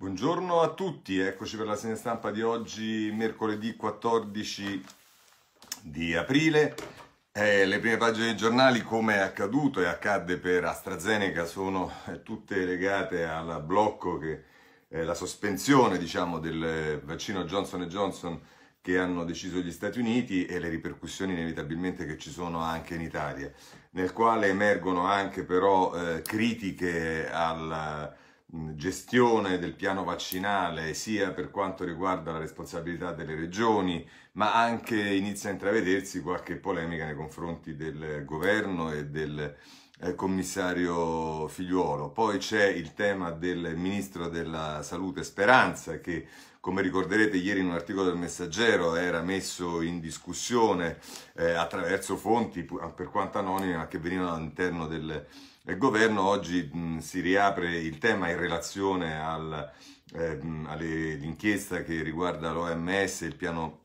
Buongiorno a tutti, eccoci per la segna stampa di oggi, mercoledì 14 di aprile. Eh, le prime pagine dei giornali, come è accaduto e accadde per AstraZeneca, sono eh, tutte legate al blocco, che, eh, la sospensione diciamo, del vaccino Johnson Johnson che hanno deciso gli Stati Uniti e le ripercussioni inevitabilmente che ci sono anche in Italia, nel quale emergono anche però eh, critiche al gestione del piano vaccinale sia per quanto riguarda la responsabilità delle regioni, ma anche inizia a intravedersi qualche polemica nei confronti del governo e del eh, commissario Figliuolo. Poi c'è il tema del ministro della Salute Speranza che come ricorderete ieri in un articolo del Messaggero era messo in discussione eh, attraverso fonti per quanto anonime ma che venivano all'interno del del governo, oggi mh, si riapre il tema in relazione al, eh, all'inchiesta che riguarda l'OMS, il piano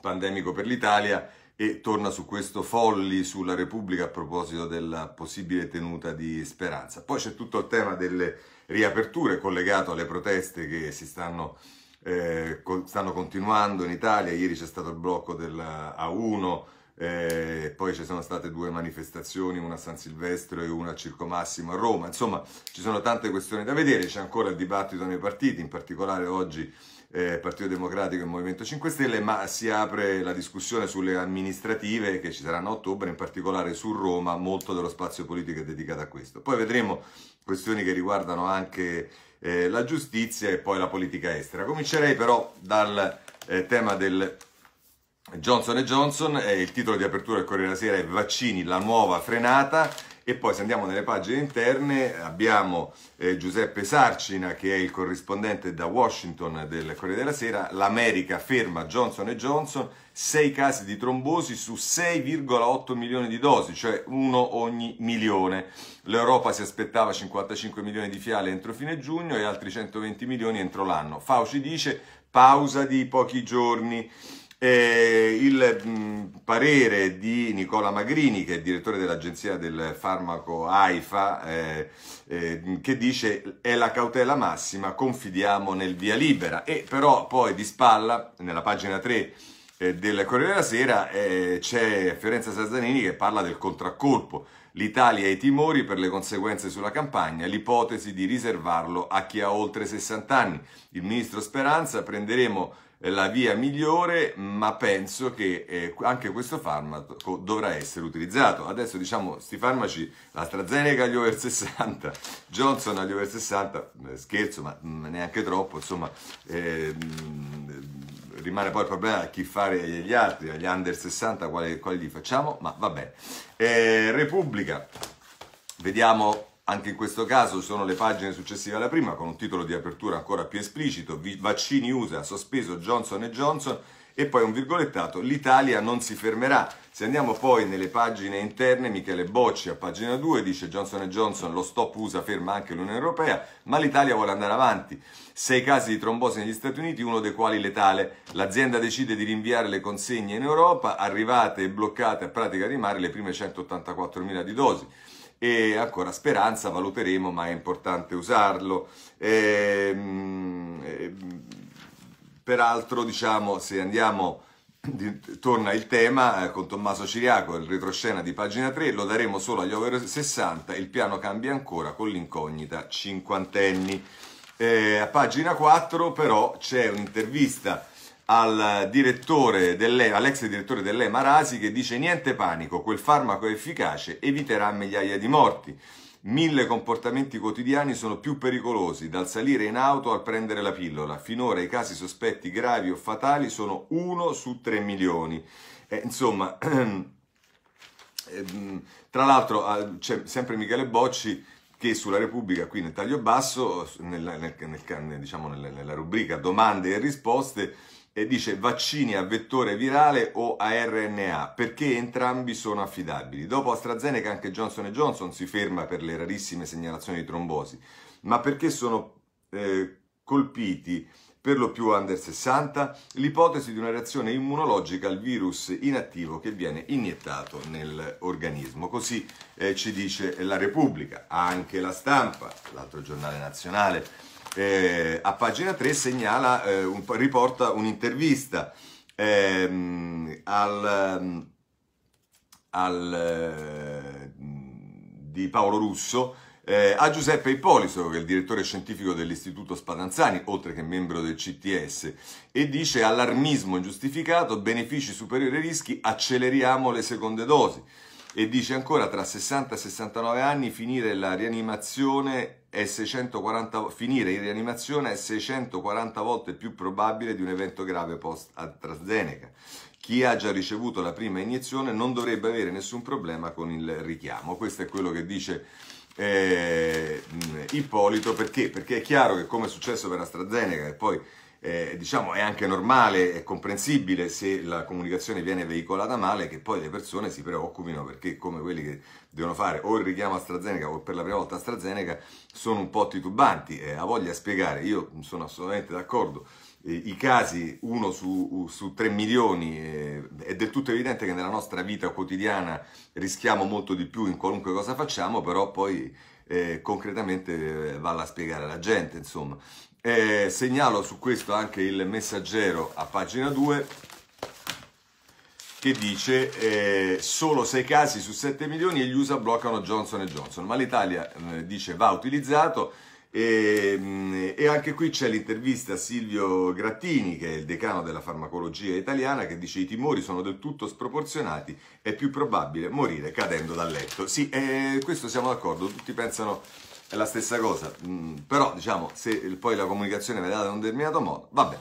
pandemico per l'Italia e torna su questo Folli sulla Repubblica a proposito della possibile tenuta di Speranza. Poi c'è tutto il tema delle riaperture collegato alle proteste che si stanno, eh, con, stanno continuando in Italia. Ieri c'è stato il blocco della A1 eh, poi ci sono state due manifestazioni, una a San Silvestro e una a Circo Massimo a Roma, insomma ci sono tante questioni da vedere, c'è ancora il dibattito nei partiti, in particolare oggi eh, Partito Democratico e Movimento 5 Stelle, ma si apre la discussione sulle amministrative che ci saranno a ottobre, in particolare su Roma, molto dello spazio politico è dedicato a questo. Poi vedremo questioni che riguardano anche eh, la giustizia e poi la politica estera. Comincerei però dal eh, tema del Johnson Johnson, eh, il titolo di apertura del Corriere della Sera è Vaccini, la nuova frenata e poi se andiamo nelle pagine interne abbiamo eh, Giuseppe Sarcina che è il corrispondente da Washington del Corriere della Sera, l'America ferma Johnson Johnson, 6 casi di trombosi su 6,8 milioni di dosi, cioè uno ogni milione. L'Europa si aspettava 55 milioni di fiale entro fine giugno e altri 120 milioni entro l'anno. Fauci dice pausa di pochi giorni. Eh, il mh, parere di Nicola Magrini, che è direttore dell'agenzia del farmaco AIFA, eh, eh, che dice è la cautela massima, confidiamo nel via libera. E però poi di spalla, nella pagina 3 eh, del Corriere della Sera, eh, c'è Fiorenza Sazzanini che parla del contraccolpo. L'Italia ha i timori per le conseguenze sulla campagna, l'ipotesi di riservarlo a chi ha oltre 60 anni. Il ministro Speranza prenderemo eh, la via migliore, ma penso che eh, anche questo farmaco dovrà essere utilizzato. Adesso diciamo, sti farmaci, l'AstraZeneca agli over 60, Johnson agli over 60, eh, scherzo, ma mm, neanche troppo, insomma, eh, rimane poi il problema a chi fare gli altri, agli under 60, quali, quali li facciamo, ma va bene. Eh, Repubblica, vediamo anche in questo caso sono le pagine successive alla prima con un titolo di apertura ancora più esplicito, vaccini USA, sospeso Johnson Johnson e poi un virgolettato, l'Italia non si fermerà. Se andiamo poi nelle pagine interne, Michele Bocci a pagina 2 dice Johnson Johnson lo stop USA ferma anche l'Unione Europea, ma l'Italia vuole andare avanti. Sei casi di trombosi negli Stati Uniti, uno dei quali letale. L'azienda decide di rinviare le consegne in Europa, arrivate e bloccate a pratica di mare le prime 184.000 di dosi e ancora speranza, valuteremo, ma è importante usarlo. E, ehm, ehm, peraltro, diciamo, se andiamo, torna il tema eh, con Tommaso Ciriaco, il retroscena di pagina 3, lo daremo solo agli over 60, il piano cambia ancora con l'incognita cinquantenni. Eh, a pagina 4 però c'è un'intervista al direttore all'ex direttore dell'EMA Rasi che dice niente panico, quel farmaco è efficace, eviterà migliaia di morti. Mille comportamenti quotidiani sono più pericolosi, dal salire in auto al prendere la pillola. Finora i casi sospetti gravi o fatali sono uno su tre milioni. Eh, insomma, ehm, tra l'altro ah, c'è sempre Michele Bocci che sulla Repubblica, qui nel taglio basso, nella, nel, nel, diciamo nella, nella rubrica domande e risposte, e dice vaccini a vettore virale o a RNA perché entrambi sono affidabili. Dopo AstraZeneca anche Johnson Johnson si ferma per le rarissime segnalazioni di trombosi, ma perché sono eh, colpiti per lo più under 60 l'ipotesi di una reazione immunologica al virus inattivo che viene iniettato nell'organismo. Così eh, ci dice la Repubblica, anche la stampa, l'altro giornale nazionale eh, a pagina 3 segnala, eh, un, riporta un'intervista ehm, al, al, eh, di Paolo Russo eh, a Giuseppe Ippolito, che è il direttore scientifico dell'Istituto Spadanzani, oltre che membro del CTS, e dice allarmismo ingiustificato, benefici superiori ai rischi, acceleriamo le seconde dosi. E dice ancora tra 60 e 69 anni finire la rianimazione 640, finire in rianimazione è 640 volte più probabile di un evento grave post-AstraZeneca. Chi ha già ricevuto la prima iniezione non dovrebbe avere nessun problema con il richiamo. Questo è quello che dice eh, Ippolito perché? Perché è chiaro che come è successo per AstraZeneca e poi eh, diciamo è anche normale e comprensibile se la comunicazione viene veicolata male che poi le persone si preoccupino perché come quelli che devono fare o il richiamo AstraZeneca o per la prima volta AstraZeneca sono un po' titubanti eh, ha voglia di spiegare io sono assolutamente d'accordo eh, i casi uno su, su 3 milioni eh, è del tutto evidente che nella nostra vita quotidiana rischiamo molto di più in qualunque cosa facciamo però poi eh, concretamente eh, valla a spiegare alla gente, insomma. Eh, segnalo su questo anche il messaggero a pagina 2 che dice eh, solo 6 casi su 7 milioni e gli USA bloccano Johnson Johnson, ma l'Italia eh, dice va utilizzato e, mm, e, anche qui c'è l'intervista a Silvio Grattini, che è il decano della farmacologia italiana, che dice i timori sono del tutto sproporzionati, è più probabile morire cadendo dal letto. Sì, eh, questo siamo d'accordo, tutti pensano è la stessa cosa, mm, però diciamo se poi la comunicazione viene data in un determinato modo, vabbè.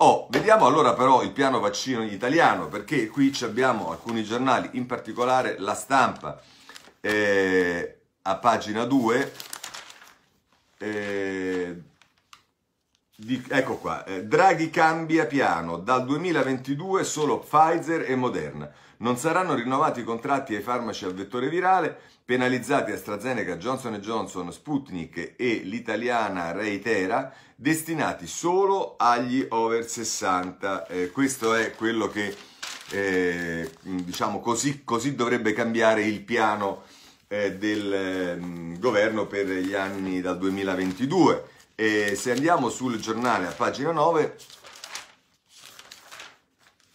Oh, vediamo allora però il piano vaccino italiano, perché qui abbiamo alcuni giornali, in particolare La Stampa, eh, a pagina 2, eh, di, ecco qua, eh, Draghi cambia piano, dal 2022 solo Pfizer e Moderna. Non saranno rinnovati i contratti ai farmaci al vettore virale, penalizzati AstraZeneca, Johnson Johnson, Sputnik e l'italiana Reitera, destinati solo agli over 60. Eh, questo è quello che, eh, diciamo così, così dovrebbe cambiare il piano eh, del mh, mm, governo per gli anni dal 2022. E se andiamo sul giornale a pagina 9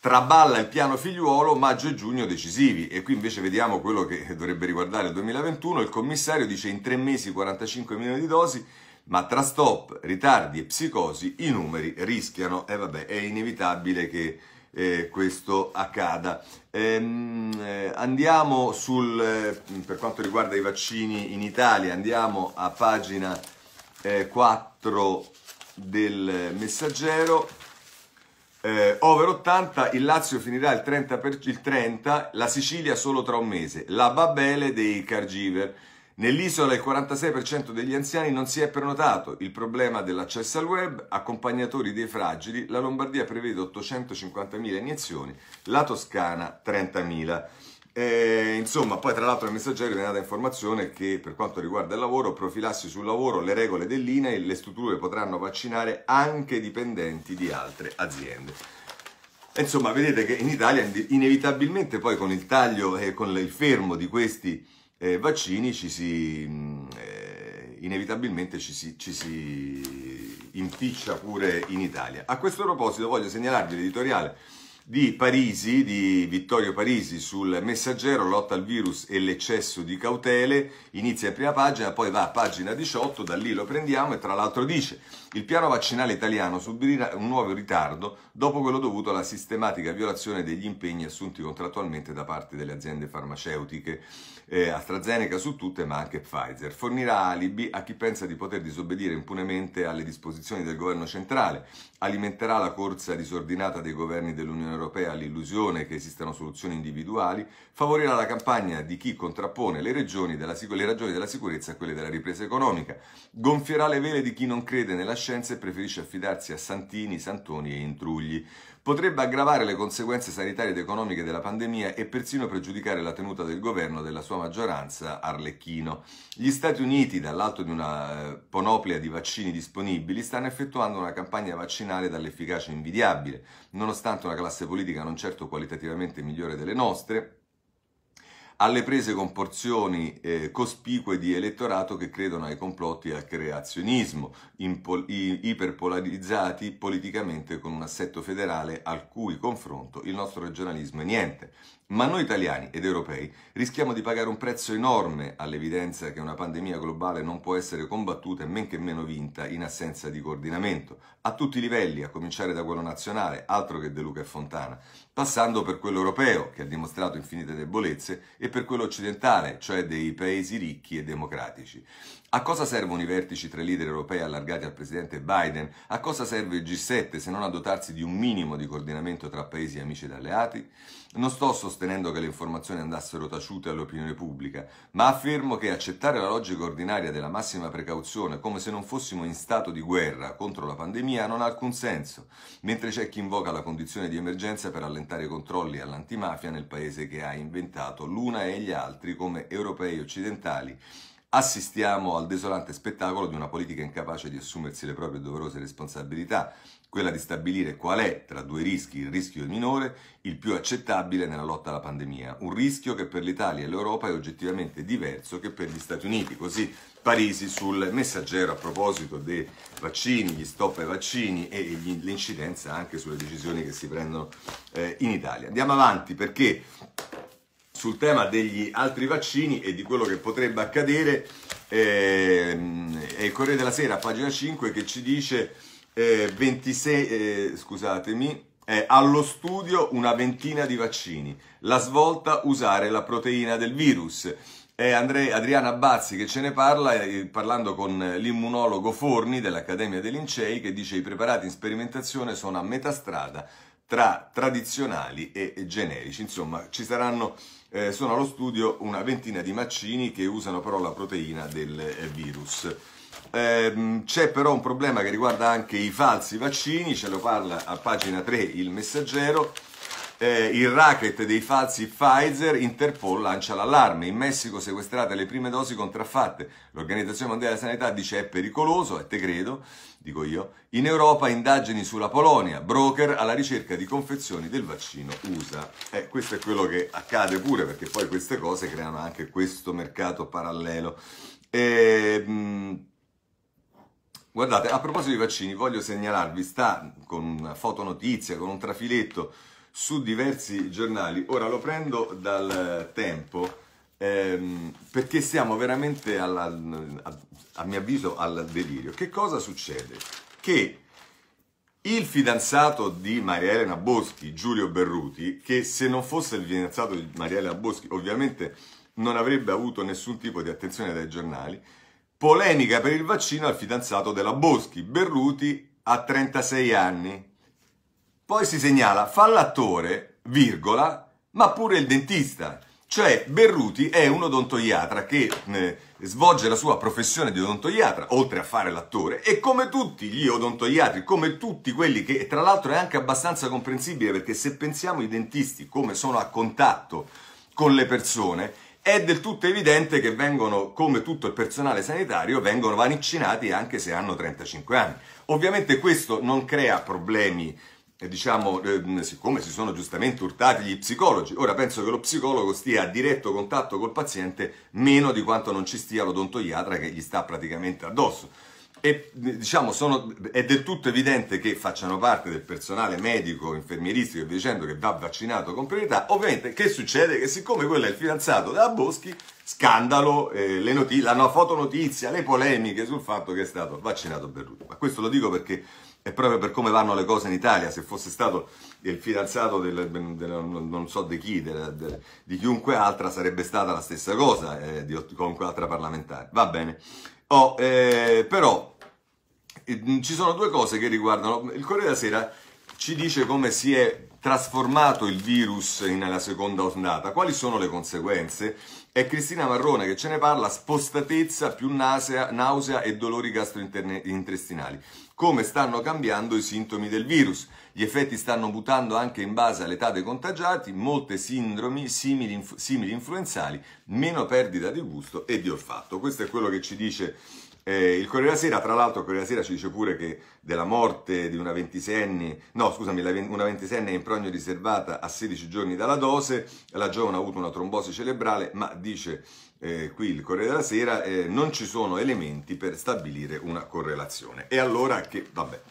traballa il piano figliuolo maggio e giugno decisivi e qui invece vediamo quello che dovrebbe riguardare il 2021 il commissario dice in tre mesi 45 milioni di dosi ma tra stop, ritardi e psicosi i numeri rischiano e vabbè è inevitabile che eh, questo accada ehm, eh, andiamo sul eh, per quanto riguarda i vaccini in Italia andiamo a pagina 4 eh, del messaggero eh, over 80, il Lazio finirà il 30, per, il 30, la Sicilia solo tra un mese, la Babele dei Cargiver. Nell'isola il 46% degli anziani non si è prenotato, il problema dell'accesso al web, accompagnatori dei fragili, la Lombardia prevede 850.000 iniezioni, la Toscana 30.000. Eh, insomma, poi tra l'altro nel messaggero viene data informazione che per quanto riguarda il lavoro, profilassi sul lavoro, le regole dell'INAI, le strutture potranno vaccinare anche dipendenti di altre aziende. E, insomma, vedete che in Italia inevitabilmente poi con il taglio e eh, con il fermo di questi eh, vaccini ci si, mm, eh, inevitabilmente ci si, ci si impiccia pure in Italia. A questo proposito voglio segnalarvi l'editoriale di Parisi, di Vittorio Parisi sul messaggero, lotta al virus e l'eccesso di cautele, inizia in prima pagina, poi va a pagina 18, da lì lo prendiamo e tra l'altro dice il piano vaccinale italiano subirà un nuovo ritardo dopo quello dovuto alla sistematica violazione degli impegni assunti contrattualmente da parte delle aziende farmaceutiche eh, AstraZeneca su tutte, ma anche Pfizer. Fornirà alibi a chi pensa di poter disobbedire impunemente alle disposizioni del governo centrale, alimenterà la corsa disordinata dei governi dell'Unione Europea all'illusione che esistano soluzioni individuali, favorirà la campagna di chi contrappone le, della, le ragioni della sicurezza a quelle della ripresa economica, gonfierà le vele di chi non crede nella scienza e preferisce affidarsi a santini, santoni e intrugli potrebbe aggravare le conseguenze sanitarie ed economiche della pandemia e persino pregiudicare la tenuta del governo della sua maggioranza Arlecchino. Gli Stati Uniti, dall'alto di una eh, panoplia di vaccini disponibili, stanno effettuando una campagna vaccinale dall'efficacia invidiabile, nonostante una classe politica non certo qualitativamente migliore delle nostre, alle prese con porzioni eh, cospicue di elettorato che credono ai complotti e al creazionismo, impol- i- iperpolarizzati politicamente con un assetto federale al cui confronto il nostro regionalismo è niente. Ma noi italiani ed europei rischiamo di pagare un prezzo enorme all'evidenza che una pandemia globale non può essere combattuta e men che meno vinta in assenza di coordinamento, a tutti i livelli, a cominciare da quello nazionale, altro che De Luca e Fontana, passando per quello europeo, che ha dimostrato infinite debolezze, e per quello occidentale, cioè dei paesi ricchi e democratici. A cosa servono i vertici tra i leader europei allargati al presidente Biden? A cosa serve il G7 se non a dotarsi di un minimo di coordinamento tra paesi amici ed alleati? Non sto sostenendo che le informazioni andassero taciute all'opinione pubblica, ma affermo che accettare la logica ordinaria della massima precauzione come se non fossimo in stato di guerra contro la pandemia non ha alcun senso, mentre c'è chi invoca la condizione di emergenza per allentare i controlli all'antimafia nel paese che ha inventato l'una e gli altri come europei occidentali assistiamo al desolante spettacolo di una politica incapace di assumersi le proprie doverose responsabilità, quella di stabilire qual è tra due rischi il rischio minore, il più accettabile nella lotta alla pandemia, un rischio che per l'Italia e l'Europa è oggettivamente diverso che per gli Stati Uniti, così Parisi sul messaggero a proposito dei vaccini, gli stop ai vaccini e l'incidenza anche sulle decisioni che si prendono eh, in Italia. Andiamo avanti perché sul tema degli altri vaccini e di quello che potrebbe accadere eh, è il Corriere della Sera, pagina 5, che ci dice eh, 26, eh, scusatemi, eh, allo studio una ventina di vaccini. La svolta usare la proteina del virus. È Andre, Adriana Bazzi che ce ne parla, eh, parlando con l'immunologo Forni dell'Accademia dei Lincei, che dice che i preparati in sperimentazione sono a metà strada tra tradizionali e generici. Insomma, ci saranno eh, sono allo studio una ventina di macini che usano però la proteina del eh, virus. Ehm, c'è però un problema che riguarda anche i falsi vaccini, ce lo parla a pagina 3 il messaggero eh, il racket dei falsi Pfizer, Interpol lancia l'allarme. In Messico sequestrate le prime dosi contraffatte. L'Organizzazione Mondiale della Sanità dice è pericoloso, e te credo, dico io. In Europa indagini sulla Polonia, broker alla ricerca di confezioni del vaccino USA. Eh, questo è quello che accade pure perché poi queste cose creano anche questo mercato parallelo. E, ehm, guardate, a proposito di vaccini, voglio segnalarvi, sta con una fotonotizia, con un trafiletto su diversi giornali. Ora lo prendo dal eh, tempo ehm, perché siamo veramente, alla, a, a mio avviso, al delirio. Che cosa succede? Che il fidanzato di Maria Elena Boschi, Giulio Berruti, che se non fosse il fidanzato di Maria Elena Boschi ovviamente non avrebbe avuto nessun tipo di attenzione dai giornali, polemica per il vaccino al fidanzato della Boschi, Berruti a 36 anni. Poi si segnala, fa l'attore, virgola, ma pure il dentista. Cioè Berruti è un odontoiatra che eh, svolge la sua professione di odontoiatra, oltre a fare l'attore, e come tutti gli odontoiatri, come tutti quelli che, tra l'altro è anche abbastanza comprensibile perché se pensiamo ai dentisti come sono a contatto con le persone, è del tutto evidente che vengono, come tutto il personale sanitario, vengono vanicinati anche se hanno 35 anni. Ovviamente questo non crea problemi diciamo, ehm, siccome si sono giustamente urtati gli psicologi, ora penso che lo psicologo stia a diretto contatto col paziente meno di quanto non ci stia l'odontoiatra che gli sta praticamente addosso. E diciamo, sono, è del tutto evidente che facciano parte del personale medico, infermieristico e dicendo che va vaccinato con priorità. Ovviamente, che succede? Che siccome quello è il fidanzato della Boschi, scandalo, eh, le notizie, la fotonotizia, le polemiche sul fatto che è stato vaccinato Berruto. Ma questo lo dico perché è proprio per come vanno le cose in Italia. Se fosse stato il fidanzato del, del, non so di chi, del, di chiunque altra, sarebbe stata la stessa cosa eh, di qualunque altra parlamentare. Va bene. Oh, eh, però eh, ci sono due cose che riguardano. Il Corriere della Sera ci dice come si è trasformato il virus nella seconda ondata, quali sono le conseguenze? È Cristina Marrone che ce ne parla, spostatezza più nausea, nausea e dolori gastrointestinali come stanno cambiando i sintomi del virus. Gli effetti stanno mutando anche in base all'età dei contagiati, molte sindromi simili, simili influenzali, meno perdita di gusto e di olfatto. Questo è quello che ci dice eh, il Corriere della Sera, tra l'altro, il Corriere della Sera ci dice pure che della morte di una ventisenne, no scusami, una ventisenne in progno riservata a 16 giorni dalla dose, la giovane ha avuto una trombosi cerebrale, ma dice eh, qui il Corriere della Sera, eh, non ci sono elementi per stabilire una correlazione. E allora che, vabbè,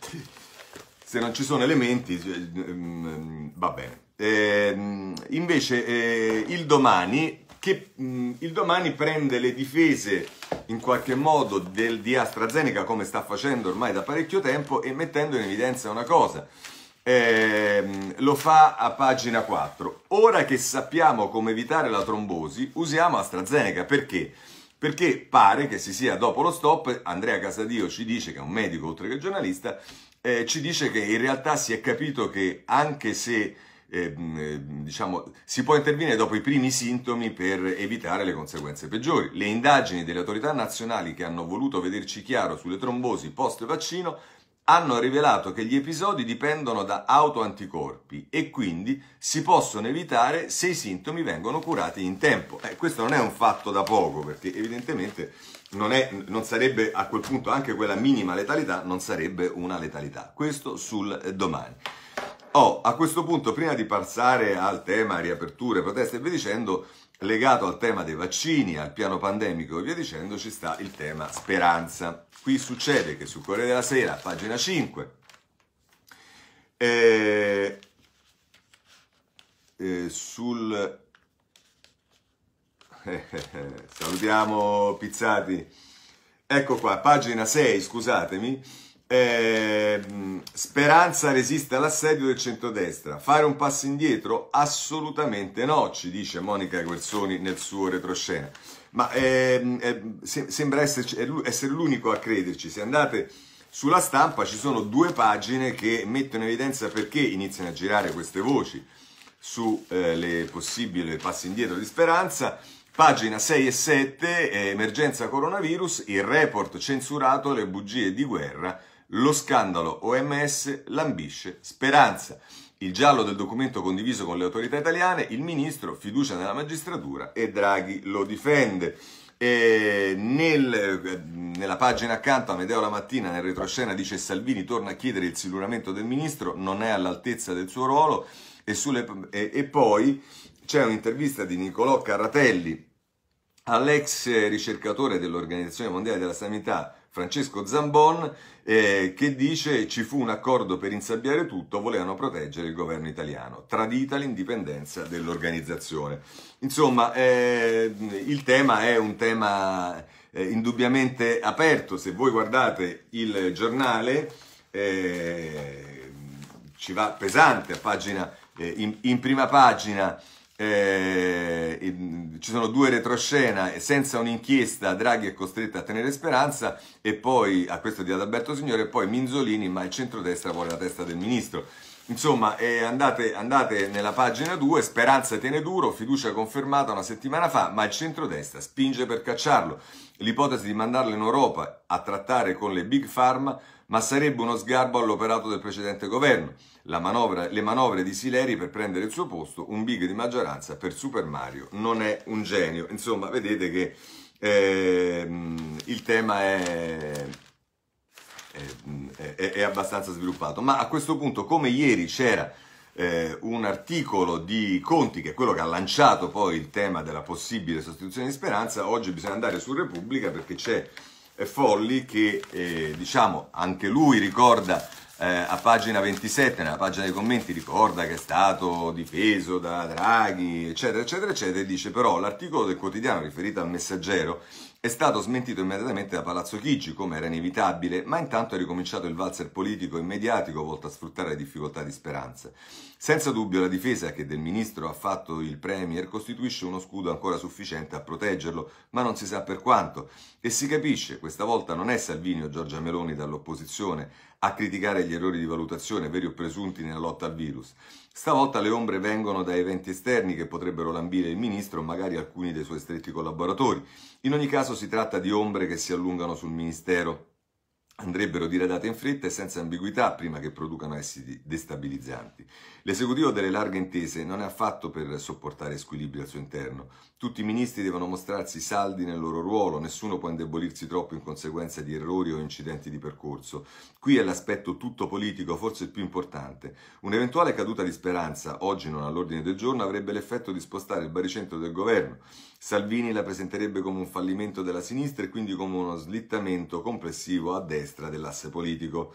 se non ci sono elementi, eh, mm, va bene. Eh, invece eh, il domani, che mh, mm, il domani prende le difese in qualche modo del, di AstraZeneca come sta facendo ormai da parecchio tempo e mettendo in evidenza una cosa, eh, lo fa a pagina 4. Ora che sappiamo come evitare la trombosi, usiamo AstraZeneca perché? Perché pare che si sia dopo lo stop, Andrea Casadio ci dice, che è un medico oltre che giornalista, eh, ci dice che in realtà si è capito che anche se ehm, eh, diciamo, si può intervenire dopo i primi sintomi per evitare le conseguenze peggiori. Le indagini delle autorità nazionali che hanno voluto vederci chiaro sulle trombosi post vaccino hanno rivelato che gli episodi dipendono da autoanticorpi e quindi si possono evitare se i sintomi vengono curati in tempo. Eh, questo non è un fatto da poco, perché evidentemente non, è, non, sarebbe a quel punto anche quella minima letalità, non sarebbe una letalità. Questo sul eh, domani. Oh, a questo punto, prima di passare al tema riaperture, proteste e via dicendo, legato al tema dei vaccini, al piano pandemico e via dicendo, ci sta il tema speranza. Qui succede che sul Corriere della Sera, pagina 5, eh, eh, sul... Eh, eh, salutiamo Pizzati. Ecco qua, pagina 6, scusatemi eh, Speranza resiste all'assedio del centrodestra. Fare un passo indietro? Assolutamente no, ci dice Monica Guerzoni nel suo retroscena. Ma eh, eh, sembra esserci, essere l'unico a crederci. Se andate sulla stampa ci sono due pagine che mettono in evidenza perché iniziano a girare queste voci sulle eh, possibili passi indietro di Speranza. Pagina 6 e 7, eh, emergenza coronavirus, il report censurato, le bugie di guerra lo scandalo OMS lambisce speranza. Il giallo del documento condiviso con le autorità italiane, il ministro, fiducia nella magistratura e Draghi lo difende. Nel, nella pagina accanto a Medeo la mattina, nel retroscena, dice Salvini torna a chiedere il siluramento del ministro, non è all'altezza del suo ruolo. E, sulle, e, e poi c'è un'intervista di Nicolò Carratelli all'ex ricercatore dell'Organizzazione Mondiale della Sanità Francesco Zambon, eh, che dice ci fu un accordo per insabbiare tutto, volevano proteggere il governo italiano, tradita l'indipendenza dell'organizzazione. Insomma, eh, il tema è un tema eh, indubbiamente aperto, se voi guardate il giornale eh, ci va pesante a pagina, eh, in, in prima pagina. Eh, ci sono due retroscena e senza un'inchiesta Draghi è costretto a tenere speranza e poi a questo di Adalberto Signore e poi Minzolini ma il centrodestra vuole la testa del ministro insomma eh, andate, andate nella pagina 2 speranza tiene duro fiducia confermata una settimana fa ma il centrodestra spinge per cacciarlo l'ipotesi di mandarlo in Europa a trattare con le big pharma ma sarebbe uno sgarbo all'operato del precedente governo, manovra, le manovre di Sileri per prendere il suo posto, un big di maggioranza per Super Mario non è un genio. Insomma, vedete che eh, il tema è, è, è, è abbastanza sviluppato, ma a questo punto, come ieri c'era... Eh, un articolo di Conti, che è quello che ha lanciato poi il tema della possibile sostituzione di Speranza, oggi bisogna andare su Repubblica perché c'è Folli che eh, diciamo anche lui ricorda eh, a pagina 27, nella pagina dei commenti, ricorda che è stato difeso da Draghi, eccetera, eccetera, eccetera, e dice però l'articolo del quotidiano riferito al messaggero è stato smentito immediatamente da Palazzo Chigi, come era inevitabile, ma intanto è ricominciato il valzer politico e mediatico volto a sfruttare le difficoltà di Speranza. Senza dubbio la difesa che del ministro ha fatto il Premier costituisce uno scudo ancora sufficiente a proteggerlo, ma non si sa per quanto. E si capisce, questa volta non è Salvini o Giorgia Meloni dall'opposizione a criticare gli errori di valutazione veri o presunti nella lotta al virus. Stavolta le ombre vengono da eventi esterni che potrebbero lambire il ministro o magari alcuni dei suoi stretti collaboratori. In ogni caso si tratta di ombre che si allungano sul ministero andrebbero diradate in fretta e senza ambiguità prima che producano esiti destabilizzanti. L'esecutivo delle larghe intese non è affatto per sopportare squilibri al suo interno. Tutti i ministri devono mostrarsi saldi nel loro ruolo, nessuno può indebolirsi troppo in conseguenza di errori o incidenti di percorso. Qui è l'aspetto tutto politico, forse il più importante. Un'eventuale caduta di speranza, oggi non all'ordine del giorno, avrebbe l'effetto di spostare il baricentro del governo Salvini la presenterebbe come un fallimento della sinistra e quindi come uno slittamento complessivo a destra dell'asse politico.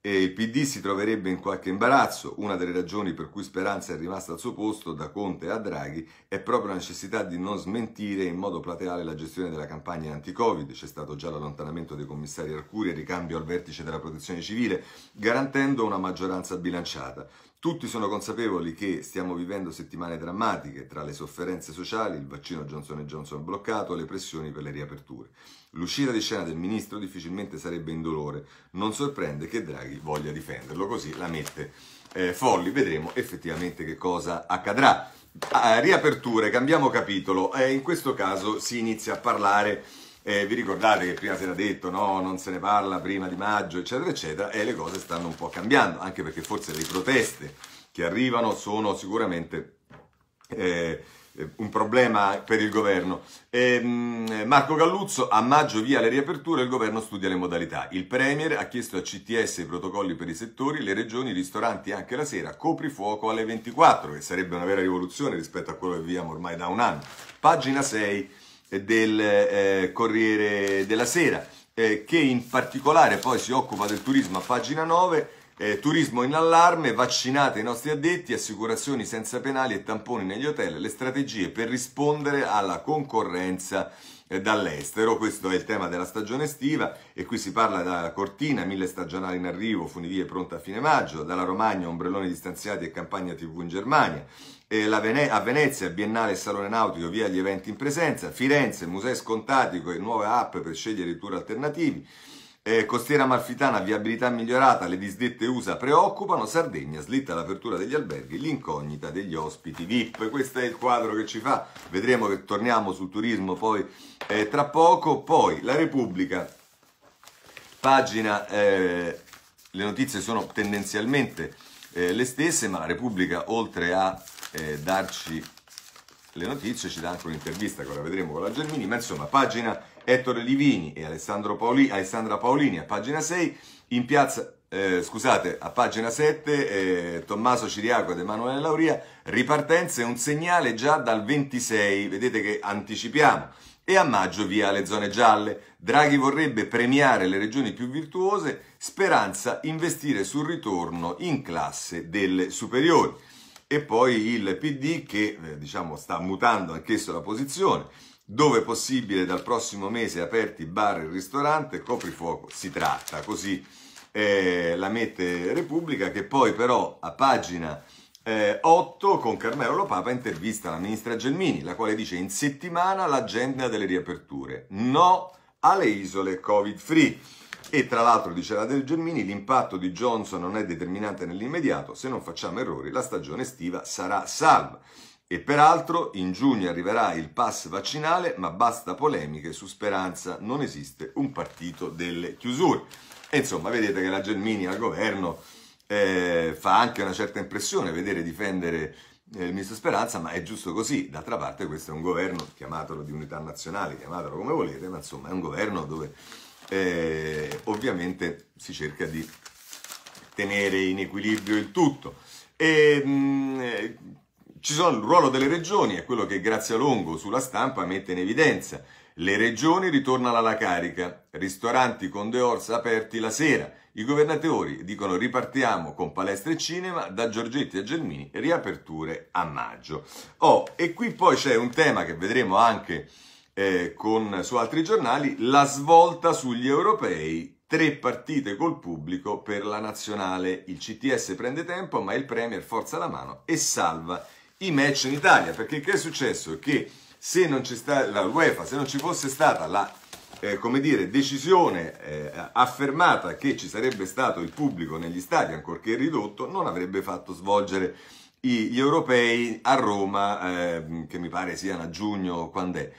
E il PD si troverebbe in qualche imbarazzo. Una delle ragioni per cui Speranza è rimasta al suo posto da Conte a Draghi è proprio la necessità di non smentire in modo plateale la gestione della campagna anti-Covid. C'è stato già l'allontanamento dei commissari Arcuri e ricambio al vertice della protezione civile, garantendo una maggioranza bilanciata. Tutti sono consapevoli che stiamo vivendo settimane drammatiche tra le sofferenze sociali, il vaccino Johnson Johnson bloccato, le pressioni per le riaperture. L'uscita di scena del ministro difficilmente sarebbe indolore. Non sorprende che Draghi voglia difenderlo, così la mette eh, folli. Vedremo effettivamente che cosa accadrà. Ah, riaperture, cambiamo capitolo. Eh, in questo caso si inizia a parlare eh, vi ricordate che prima si era detto no, non se ne parla prima di maggio, eccetera, eccetera, e le cose stanno un po' cambiando, anche perché forse le proteste che arrivano sono sicuramente eh, un problema per il governo. E, ehm, Marco Galluzzo, a maggio via le riaperture, il governo studia le modalità. Il Premier ha chiesto a CTS i protocolli per i settori, le regioni, i ristoranti anche la sera, coprifuoco alle 24, che sarebbe una vera rivoluzione rispetto a quello che viviamo ormai da un anno. Pagina 6 del eh, Corriere della Sera, eh, che in particolare poi si occupa del turismo a pagina 9. Eh, turismo in allarme, vaccinate i nostri addetti, assicurazioni senza penali e tamponi negli hotel, le strategie per rispondere alla concorrenza eh, dall'estero. Questo è il tema della stagione estiva e qui si parla della Cortina, mille stagionali in arrivo, funivie pronte a fine maggio, dalla Romagna ombrelloni distanziati e campagna TV in Germania, Vene- a Venezia, Biennale e Salone Nautico, via gli eventi in presenza, Firenze, Musei Scontatico e nuove app per scegliere i tour alternativi, eh, Costiera Marfitana, viabilità migliorata, le disdette USA preoccupano, Sardegna, slitta l'apertura degli alberghi, l'incognita degli ospiti VIP. Questo è il quadro che ci fa, vedremo che torniamo sul turismo poi eh, tra poco. Poi la Repubblica, pagina, eh, le notizie sono tendenzialmente eh, le stesse, ma la Repubblica oltre a eh, darci le notizie, ci dà anche un'intervista che ora vedremo con la Germini, ma insomma, pagina Ettore Livini e Paoli, Alessandra Paolini a pagina 6, in piazza, eh, scusate, a pagina 7, eh, Tommaso Ciriaco ed Emanuele Lauria, ripartenze, un segnale già dal 26, vedete che anticipiamo e a maggio via le zone gialle. Draghi vorrebbe premiare le regioni più virtuose, Speranza investire sul ritorno in classe delle superiori e poi il PD che eh, diciamo, sta mutando anch'esso la posizione, dove possibile dal prossimo mese aperti bar e ristorante, coprifuoco si tratta, così eh, la mette Repubblica che poi però a pagina eh, 8 con Carmelo Papa intervista la ministra Gelmini, la quale dice in settimana l'agenda delle riaperture, no alle isole covid free. E tra l'altro, dice la Del Gelmini, l'impatto di Johnson non è determinante nell'immediato, se non facciamo errori la stagione estiva sarà salva. E peraltro in giugno arriverà il pass vaccinale, ma basta polemiche su speranza, non esiste un partito delle chiusure. E insomma, vedete che la Gelmini al governo eh, fa anche una certa impressione vedere difendere eh, il ministro Speranza, ma è giusto così. D'altra parte questo è un governo, chiamatelo di unità nazionale, chiamatelo come volete, ma insomma è un governo dove eh, ovviamente si cerca di tenere in equilibrio il tutto. E, mh, mm, eh, ci sono il ruolo delle regioni, è quello che Grazia Longo sulla stampa mette in evidenza. Le regioni ritornano alla carica, ristoranti con Deors aperti la sera. I governatori dicono ripartiamo con palestre e cinema, da Giorgetti a Gelmini, riaperture a maggio. Oh, e qui poi c'è un tema che vedremo anche eh, con, su altri giornali, la svolta sugli europei, tre partite col pubblico per la nazionale. Il CTS prende tempo, ma il Premier forza la mano e salva i match in Italia. Perché che è successo? Che se non ci sta la UEFA, se non ci fosse stata la eh, come dire, decisione eh, affermata che ci sarebbe stato il pubblico negli stadi, ancorché ridotto, non avrebbe fatto svolgere gli europei a Roma, eh, che mi pare siano a giugno, quando è.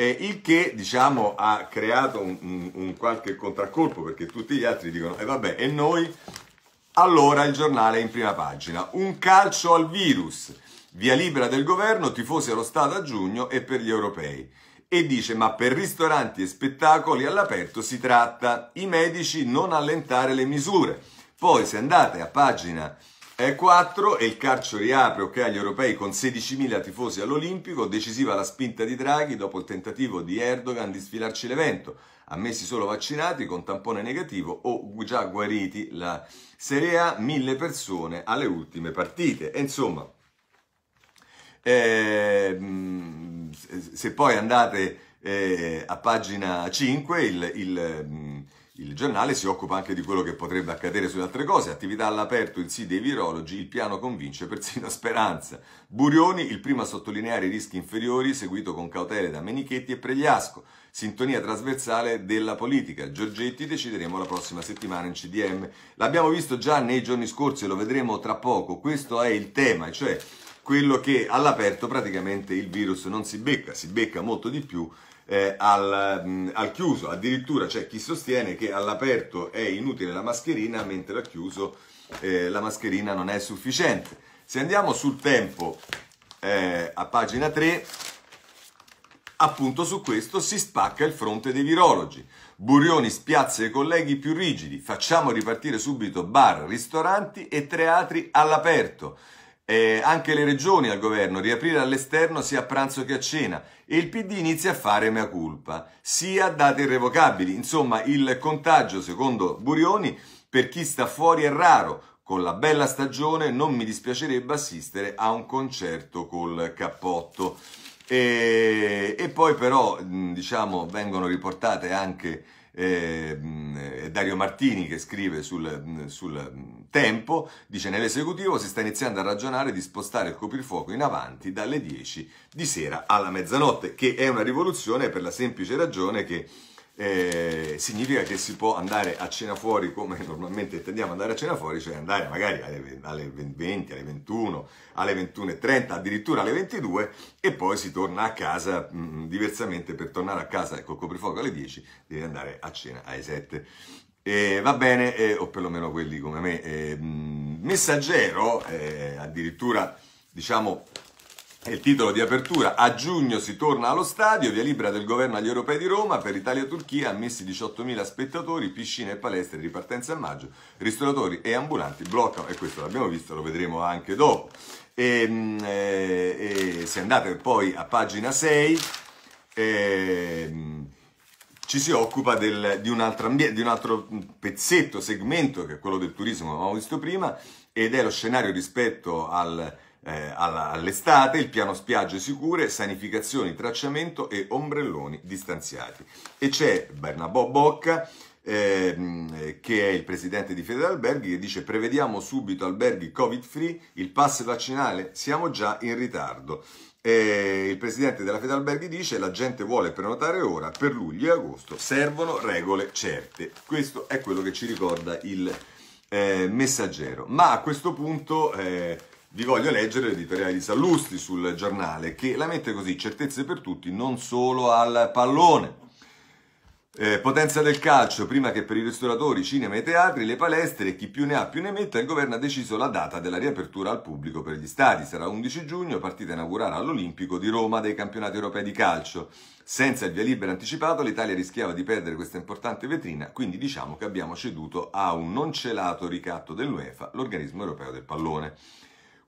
Eh, il che diciamo, ha creato un, un, un, qualche contraccolpo perché tutti gli altri dicono e eh vabbè e noi allora il giornale è in prima pagina un calcio al virus via libera del governo tifosi allo Stato a giugno e per gli europei e dice ma per ristoranti e spettacoli all'aperto si tratta i medici non allentare le misure poi se andate a pagina è 4 e il calcio riapre ok, agli europei con 16.000 tifosi all'Olimpico, decisiva la spinta di Draghi dopo il tentativo di Erdogan di sfilarci l'evento, ammessi solo vaccinati con tampone negativo o già guariti la Serie A, mille persone alle ultime partite. E insomma, eh, se poi andate eh, a pagina 5, il, il mm, il giornale si occupa anche di quello che potrebbe accadere sulle altre cose, attività all'aperto, il sì dei virologi, il piano convince persino Speranza. Burioni, il primo a sottolineare i rischi inferiori, seguito con cautele da Menichetti e Pregliasco. Sintonia trasversale della politica. Giorgetti decideremo la prossima settimana in CDM. L'abbiamo visto già nei giorni scorsi e lo vedremo tra poco. Questo è il tema, cioè quello che all'aperto praticamente il virus non si becca, si becca molto di più eh, al, mh, mm, al, chiuso, addirittura c'è chi sostiene che all'aperto è inutile la mascherina mentre al chiuso eh, la mascherina non è sufficiente. Se andiamo sul tempo eh, a pagina 3, appunto su questo si spacca il fronte dei virologi. Burioni spiazza i colleghi più rigidi, facciamo ripartire subito bar, ristoranti e teatri all'aperto eh, anche le regioni al governo, riaprire all'esterno sia a pranzo che a cena e il PD inizia a fare mea culpa, sia date irrevocabili. Insomma, il contagio, secondo Burioni, per chi sta fuori è raro. Con la bella stagione non mi dispiacerebbe assistere a un concerto col cappotto. E, e poi però, diciamo, vengono riportate anche eh, Dario Martini che scrive sul, sul tempo, dice nell'esecutivo si sta iniziando a ragionare di spostare il coprifuoco in avanti dalle 10 di sera alla mezzanotte, che è una rivoluzione per la semplice ragione che eh, significa che si può andare a cena fuori come normalmente tendiamo ad andare a cena fuori, cioè andare magari alle, alle 20, alle 21, alle 21.30, addirittura alle 22 e poi si torna a casa mh, mm, diversamente per tornare a casa col coprifuoco alle 10 devi andare a cena alle 7. Eh, va bene, eh, o perlomeno quelli come me. Eh, mm, messaggero, eh, addirittura diciamo è il titolo di apertura. A giugno si torna allo stadio, via libera del governo agli europei di Roma, per Italia-Turchia ammessi 18.000 spettatori, piscine e palestre, ripartenza a maggio, ristoratori e ambulanti bloccano, e questo l'abbiamo visto, lo vedremo anche dopo. E, ehm, eh, e, se andate poi a pagina 6, e, ehm, ci si occupa del, di, un ambie, di un altro pezzetto, segmento, che è quello del turismo che avevamo visto prima, ed è lo scenario rispetto al eh, all'estate, il piano spiagge sicure, sanificazioni, tracciamento e ombrelloni distanziati. E c'è Bernabò Bocca, Ehm, eh, che è il presidente di Federalberghi, che dice prevediamo subito alberghi covid-free, il pass vaccinale, siamo già in ritardo. E il presidente della Federalberghi dice la gente vuole prenotare ora, per luglio e agosto servono regole certe. Questo è quello che ci ricorda il eh, messaggero. Ma a questo punto... Eh, vi voglio leggere l'editoriale di Sallusti sul giornale che la mette così, certezze per tutti, non solo al pallone. Eh, potenza del calcio, prima che per i ristoratori, cinema e teatri, le palestre e chi più ne ha più ne metta, il governo ha deciso la data della riapertura al pubblico per gli stadi. Sarà 11 giugno, partita inaugurale all'Olimpico di Roma dei campionati europei di calcio. Senza il via libera anticipato l'Italia rischiava di perdere questa importante vetrina, quindi diciamo che abbiamo ceduto a un non celato ricatto dell'UEFA, l'organismo europeo del pallone.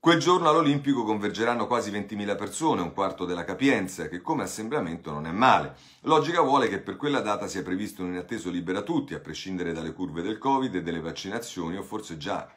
Quel giorno all'Olimpico convergeranno quasi 20.000 persone, un quarto della capienza, che come assembramento non è male. Logica vuole che per quella data sia previsto un inatteso libera tutti, a prescindere dalle curve del Covid e delle vaccinazioni, o forse già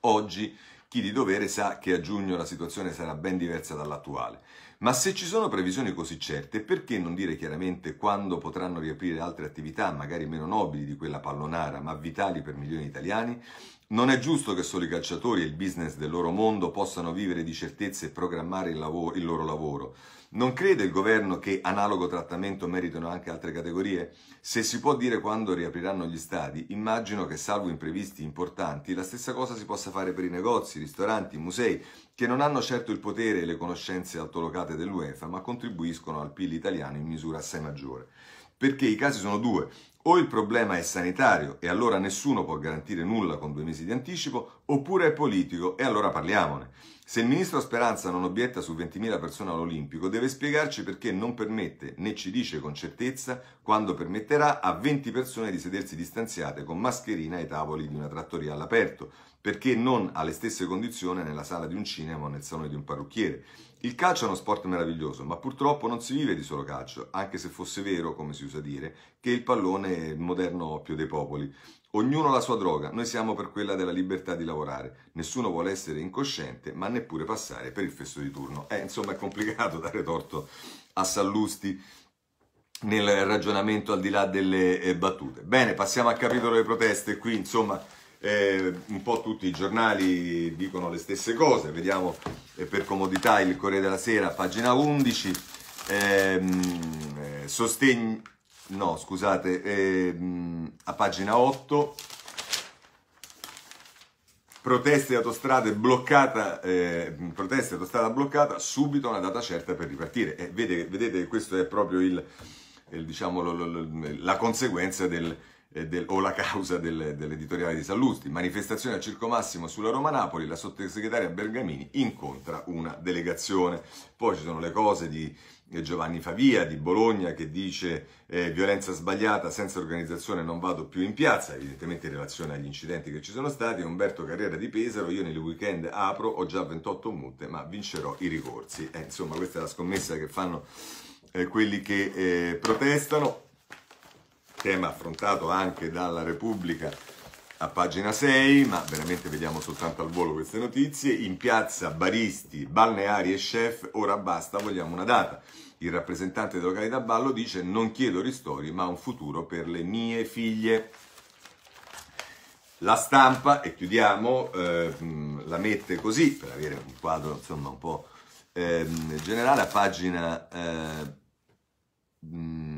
oggi chi di dovere sa che a giugno la situazione sarà ben diversa dall'attuale. Ma se ci sono previsioni così certe, perché non dire chiaramente quando potranno riaprire altre attività, magari meno nobili di quella pallonara, ma vitali per milioni di italiani? Non è giusto che solo i calciatori e il business del loro mondo possano vivere di certezze e programmare il, lavoro, il loro lavoro. Non crede il governo che analogo trattamento meritano anche altre categorie? Se si può dire quando riapriranno gli stadi, immagino che salvo imprevisti importanti, la stessa cosa si possa fare per i negozi, ristoranti, musei, che non hanno certo il potere e le conoscenze altolocate dell'UEFA, ma contribuiscono al PIL italiano in misura assai maggiore perché i casi sono due. O il problema è sanitario e allora nessuno può garantire nulla con due mesi di anticipo, oppure è politico e allora parliamone. Se il ministro Speranza non obietta su 20.000 persone all'Olimpico, deve spiegarci perché non permette né ci dice con certezza quando permetterà a 20 persone di sedersi distanziate con mascherina ai tavoli di una trattoria all'aperto, perché non alle stesse condizioni nella sala di un cinema o nel salone di un parrucchiere. Il calcio è uno sport meraviglioso, ma purtroppo non si vive di solo calcio, anche se fosse vero, come si usa dire, che il pallone è il moderno oppio dei popoli. Ognuno ha la sua droga, noi siamo per quella della libertà di lavorare. Nessuno vuole essere incosciente, ma neppure passare per il fesso di turno. Eh, insomma, è complicato dare torto a Sallusti nel ragionamento al di là delle eh, battute. Bene, passiamo al capitolo delle proteste. Qui, insomma, eh, un po' tutti i giornali dicono le stesse cose, vediamo eh, per comodità il Corriere della Sera, pagina 11, ehm, eh, sostegno, no scusate, ehm, a pagina 8, proteste di autostrada bloccata, eh, proteste autostrada bloccata, subito una data certa per ripartire. Eh, vedete, vedete, questo è proprio il, il, diciamo, lo, lo, lo, la conseguenza del, del, o la causa del, dell'editoriale di Sallusti. Manifestazione a Circo Massimo sulla Roma-Napoli, la sottosegretaria Bergamini incontra una delegazione. Poi ci sono le cose di eh, Giovanni Favia di Bologna che dice eh, violenza sbagliata, senza organizzazione non vado più in piazza, evidentemente in relazione agli incidenti che ci sono stati, Umberto Carrera di Pesaro, io nel weekend apro, ho già 28 multe ma vincerò i ricorsi. Eh, insomma questa è la scommessa che fanno eh, quelli che eh, protestano tema affrontato anche dalla Repubblica a pagina 6, ma veramente vediamo soltanto al volo queste notizie, in piazza baristi, balneari e chef, ora basta, vogliamo una data. Il rappresentante dei locali da ballo dice non chiedo ristori ma un futuro per le mie figlie. La stampa, e chiudiamo, eh, la mette così per avere un quadro insomma un po' eh, generale a pagina... Eh, mm,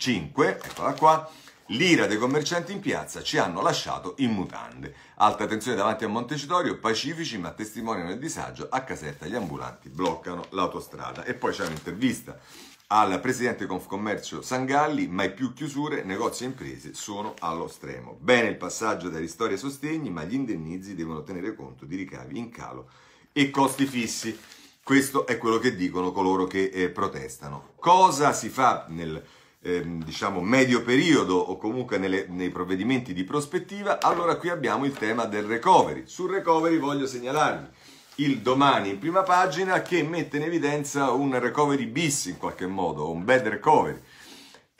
5, eccola qua, l'ira dei commercianti in piazza ci hanno lasciato in mutande. Alta tensione davanti a Montecitorio, pacifici ma testimoniano il disagio, a Caserta gli ambulanti bloccano l'autostrada. E poi c'è un'intervista al presidente Confcommercio Sangalli, mai più chiusure, negozi e imprese sono allo stremo. Bene il passaggio da ristori e sostegni, ma gli indennizi devono tenere conto di ricavi in calo e costi fissi. Questo è quello che dicono coloro che eh, protestano. Cosa si fa nel ehm, diciamo medio periodo o comunque nelle, nei provvedimenti di prospettiva, allora qui abbiamo il tema del recovery. Sul recovery voglio segnalarvi il domani in prima pagina che mette in evidenza un recovery bis in qualche modo, un bad recovery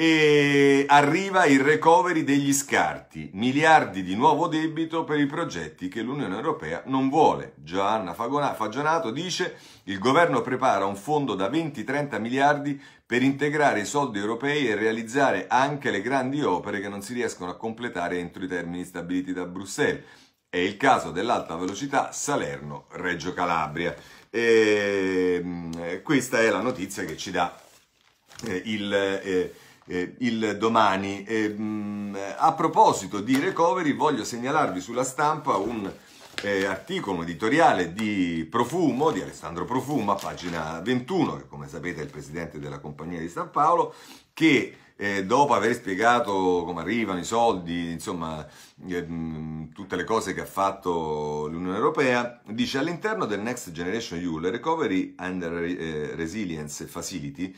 e arriva il recovery degli scarti, miliardi di nuovo debito per i progetti che l'Unione Europea non vuole. Giovanna Fagionato dice il governo prepara un fondo da 20-30 miliardi per integrare i soldi europei e realizzare anche le grandi opere che non si riescono a completare entro i termini stabiliti da Bruxelles. È il caso dell'alta velocità Salerno-Reggio Calabria. E, ehm, questa è la notizia che ci dà eh, il... Eh, eh, il domani. E, mh, mm, a proposito di recovery, voglio segnalarvi sulla stampa un eh, articolo editoriale di Profumo, di Alessandro Profumo, a pagina 21, che come sapete è il presidente della compagnia di San Paolo, che eh, dopo aver spiegato come arrivano i soldi, insomma, eh, mm, tutte le cose che ha fatto l'Unione Europea, dice all'interno del Next Generation EU, le Recovery and eh, Resilience Facility,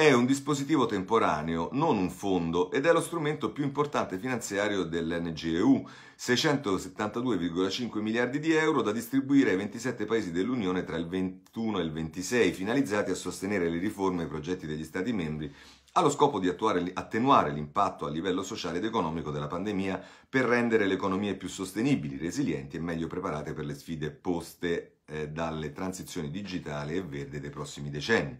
è un dispositivo temporaneo, non un fondo, ed è lo strumento più importante finanziario dell'NGEU, 672,5 miliardi di euro da distribuire ai 27 paesi dell'Unione tra il 21 e il 26, finalizzati a sostenere le riforme e i progetti degli Stati membri, allo scopo di attuare, attenuare l'impatto a livello sociale ed economico della pandemia per rendere le economie più sostenibili, resilienti e meglio preparate per le sfide poste eh, dalle transizioni digitali e verde dei prossimi decenni.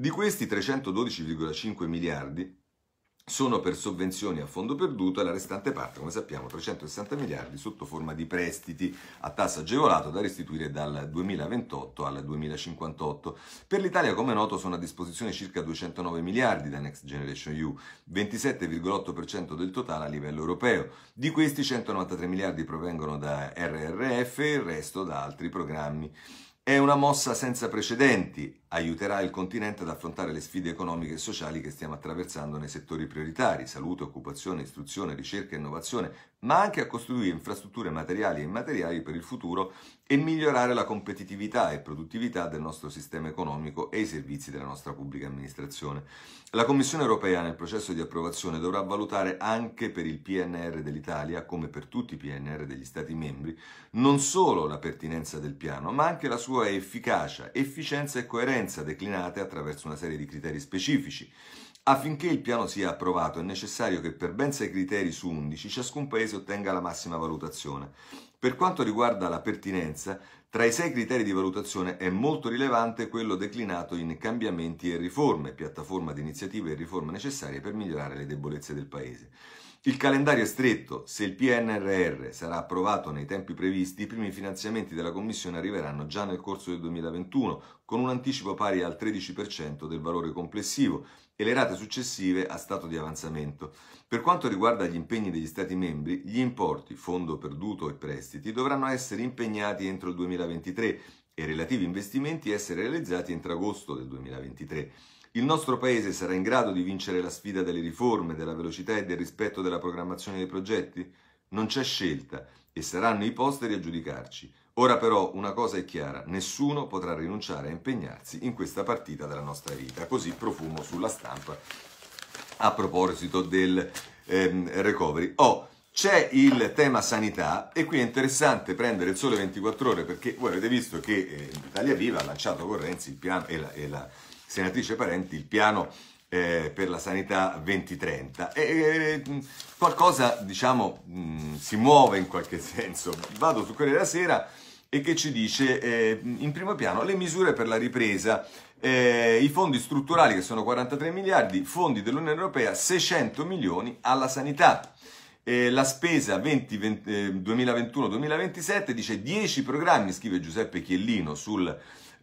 Di questi 312,5 miliardi sono per sovvenzioni a fondo perduto e la restante parte, come sappiamo, 360 miliardi sotto forma di prestiti a tasso agevolato da restituire dal 2028 al 2058. Per l'Italia, come noto, sono a disposizione circa 209 miliardi da Next Generation EU, 27,8% del totale a livello europeo. Di questi 193 miliardi provengono da RRF e il resto da altri programmi. È una mossa senza precedenti, aiuterà il continente ad affrontare le sfide economiche e sociali che stiamo attraversando nei settori prioritari, salute, occupazione, istruzione, ricerca e innovazione, ma anche a costruire infrastrutture materiali e immateriali per il futuro e migliorare la competitività e produttività del nostro sistema economico e i servizi della nostra pubblica amministrazione. La Commissione europea nel processo di approvazione dovrà valutare anche per il PNR dell'Italia, come per tutti i PNR degli Stati membri, non solo la pertinenza del piano, ma anche la sua efficacia, efficienza e coerenza competenza declinate attraverso una serie di criteri specifici. Affinché il piano sia approvato è necessario che per ben sei criteri su 11 ciascun paese ottenga la massima valutazione. Per quanto riguarda la pertinenza, tra i sei criteri di valutazione è molto rilevante quello declinato in cambiamenti e riforme, piattaforma di iniziative e riforme necessarie per migliorare le debolezze del Paese. Il calendario è stretto, se il PNRR sarà approvato nei tempi previsti, i primi finanziamenti della Commissione arriveranno già nel corso del 2021, con un anticipo pari al 13% del valore complessivo e le rate successive a stato di avanzamento. Per quanto riguarda gli impegni degli Stati membri, gli importi, fondo perduto e prestiti, dovranno essere impegnati entro il 2023 e i relativi investimenti essere realizzati entro agosto del 2023. Il nostro Paese sarà in grado di vincere la sfida delle riforme, della velocità e del rispetto della programmazione dei progetti? Non c'è scelta e saranno i posteri a giudicarci. Ora però una cosa è chiara, nessuno potrà rinunciare a impegnarsi in questa partita della nostra vita. Così profumo sulla stampa a proposito del ehm, recovery. Oh, c'è il tema sanità e qui è interessante prendere il sole 24 ore perché voi avete visto che eh, Italia Viva ha lanciato con Renzi il piano e la, e la senatrice Parenti, il piano eh, per la sanità 2030. E, e eh, qualcosa, diciamo, mh, mm, si muove in qualche senso. Vado su Corriere della Sera e che ci dice eh, in primo piano le misure per la ripresa, eh, i fondi strutturali che sono 43 miliardi, fondi dell'Unione Europea 600 milioni alla sanità. Eh, la spesa 20, 2021-2027 eh, dice 10 programmi, scrive Giuseppe Chiellino sul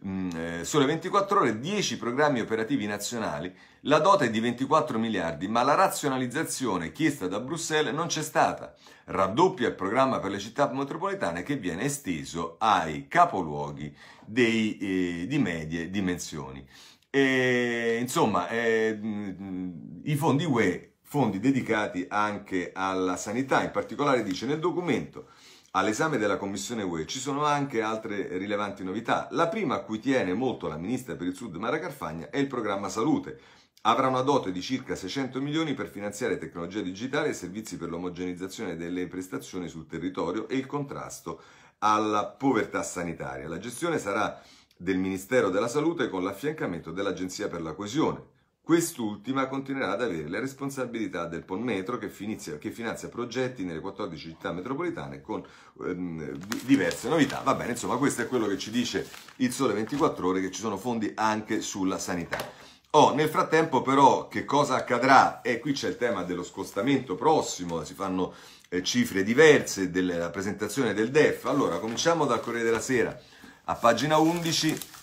Mm, eh, sole 24 ore, 10 programmi operativi nazionali, la dota è di 24 miliardi, ma la razionalizzazione chiesta da Bruxelles non c'è stata. Raddoppia il programma per le città metropolitane che viene esteso ai capoluoghi dei, eh, di medie dimensioni. E, insomma, eh, mm, i fondi UE, fondi dedicati anche alla sanità, in particolare dice nel documento All'esame della Commissione UE ci sono anche altre rilevanti novità. La prima a cui tiene molto la ministra per il Sud Mara Carfagna è il programma Salute. Avrà una dote di circa 600 milioni per finanziare tecnologia digitale e servizi per l'omogenizzazione delle prestazioni sul territorio e il contrasto alla povertà sanitaria. La gestione sarà del Ministero della Salute con l'affiancamento dell'Agenzia per la coesione. Quest'ultima continuerà ad avere la responsabilità del Polmetro che, che finanzia progetti nelle 14 città metropolitane con ehm, diverse novità. Va bene, insomma, questo è quello che ci dice il Sole 24 Ore, che ci sono fondi anche sulla sanità. Oh, nel frattempo però che cosa accadrà? E qui c'è il tema dello scostamento prossimo, si fanno eh, cifre diverse della presentazione del DEF. Allora, cominciamo dal Corriere della Sera, a pagina 11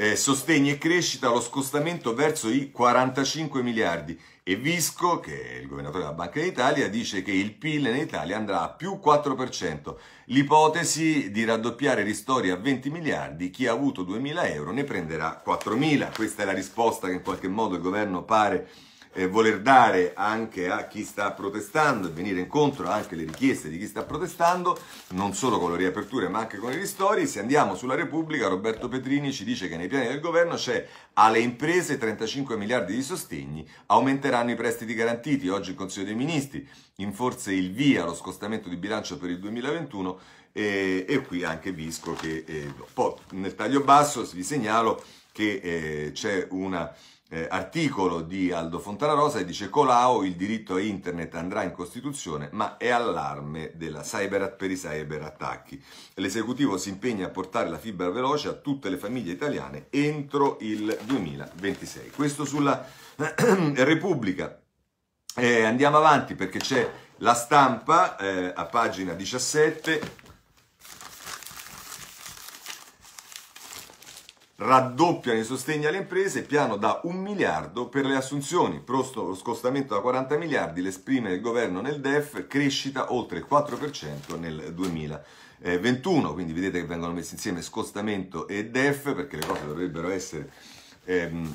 eh, sostegno e crescita lo scostamento verso i 45 miliardi e Visco, che è il governatore della Banca d'Italia, dice che il PIL in Italia andrà a più 4%. L'ipotesi di raddoppiare ristori a 20 miliardi, chi ha avuto 2.000 euro ne prenderà 4.000. Questa è la risposta che in qualche modo il governo pare eh, voler dare anche a chi sta protestando e venire incontro anche alle richieste di chi sta protestando, non solo con le riaperture ma anche con i ristori. Se andiamo sulla Repubblica, Roberto Petrini ci dice che nei piani del governo c'è alle imprese 35 miliardi di sostegni, aumenteranno i prestiti garantiti. Oggi il Consiglio dei Ministri in forse il via allo scostamento di bilancio per il 2021 e, e qui anche Visco che... Eh, poi nel taglio basso vi segnalo che eh, c'è una eh, articolo di Aldo Fontanarosa e dice Colau il diritto a internet andrà in Costituzione ma è allarme della cyber, per i cyberattacchi. L'esecutivo si impegna a portare la fibra veloce a tutte le famiglie italiane entro il 2026. Questo sulla Repubblica. Eh, andiamo avanti perché c'è la stampa eh, a pagina 17 raddoppiano i sostegni alle imprese, piano da un miliardo per le assunzioni, prosto lo scostamento da 40 miliardi, l'esprime il governo nel DEF, crescita oltre il 4% nel 2021, quindi vedete che vengono messi insieme scostamento e DEF perché le cose dovrebbero essere... Ehm,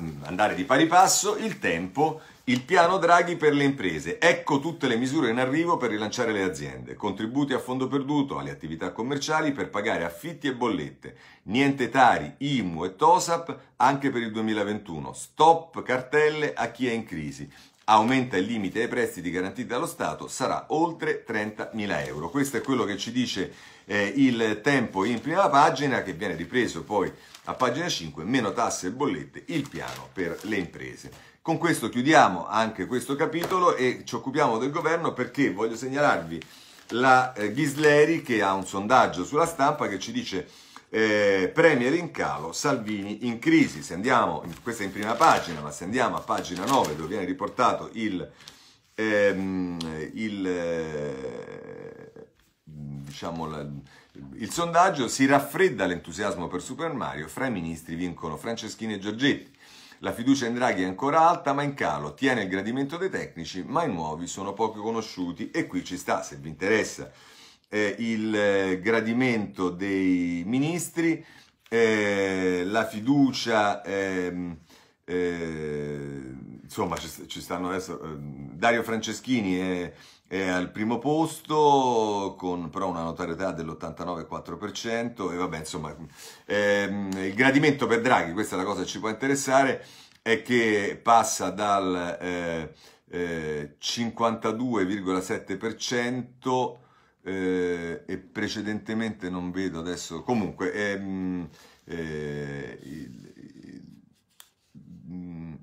Mm, andare di pari passo il tempo, il piano Draghi per le imprese. Ecco tutte le misure in arrivo per rilanciare le aziende. Contributi a fondo perduto alle attività commerciali per pagare affitti e bollette. Niente Tari, IMU e TOSAP anche per il 2021. Stop cartelle a chi è in crisi aumenta il limite ai prestiti garantiti dallo Stato, sarà oltre 30.000 euro. Questo è quello che ci dice eh, il tempo in prima pagina, che viene ripreso poi a pagina 5, meno tasse e bollette, il piano per le imprese. Con questo chiudiamo anche questo capitolo e ci occupiamo del governo perché voglio segnalarvi la eh, Ghisleri che ha un sondaggio sulla stampa che ci dice eh, premier in calo, Salvini in crisi. Se andiamo, questa è in prima pagina, ma se andiamo a pagina 9 dove viene riportato il, ehm, il, eh, diciamo la, il sondaggio, si raffredda l'entusiasmo per Super Mario, fra i ministri vincono Franceschini e Giorgetti. La fiducia in Draghi è ancora alta ma in calo, tiene il gradimento dei tecnici, ma i nuovi sono poco conosciuti e qui ci sta, se vi interessa eh, il eh, gradimento dei ministri, eh, la fiducia, ehm, eh, insomma ci, ci, stanno adesso, ehm, Dario Franceschini è, è, al primo posto con però una notorietà dell'89,4% e vabbè insomma ehm, il gradimento per Draghi, questa è la cosa che ci può interessare, è che passa dal 52,7% eh, eh, eh, e precedentemente non vedo adesso comunque ehm, eh, il, il, il, mm.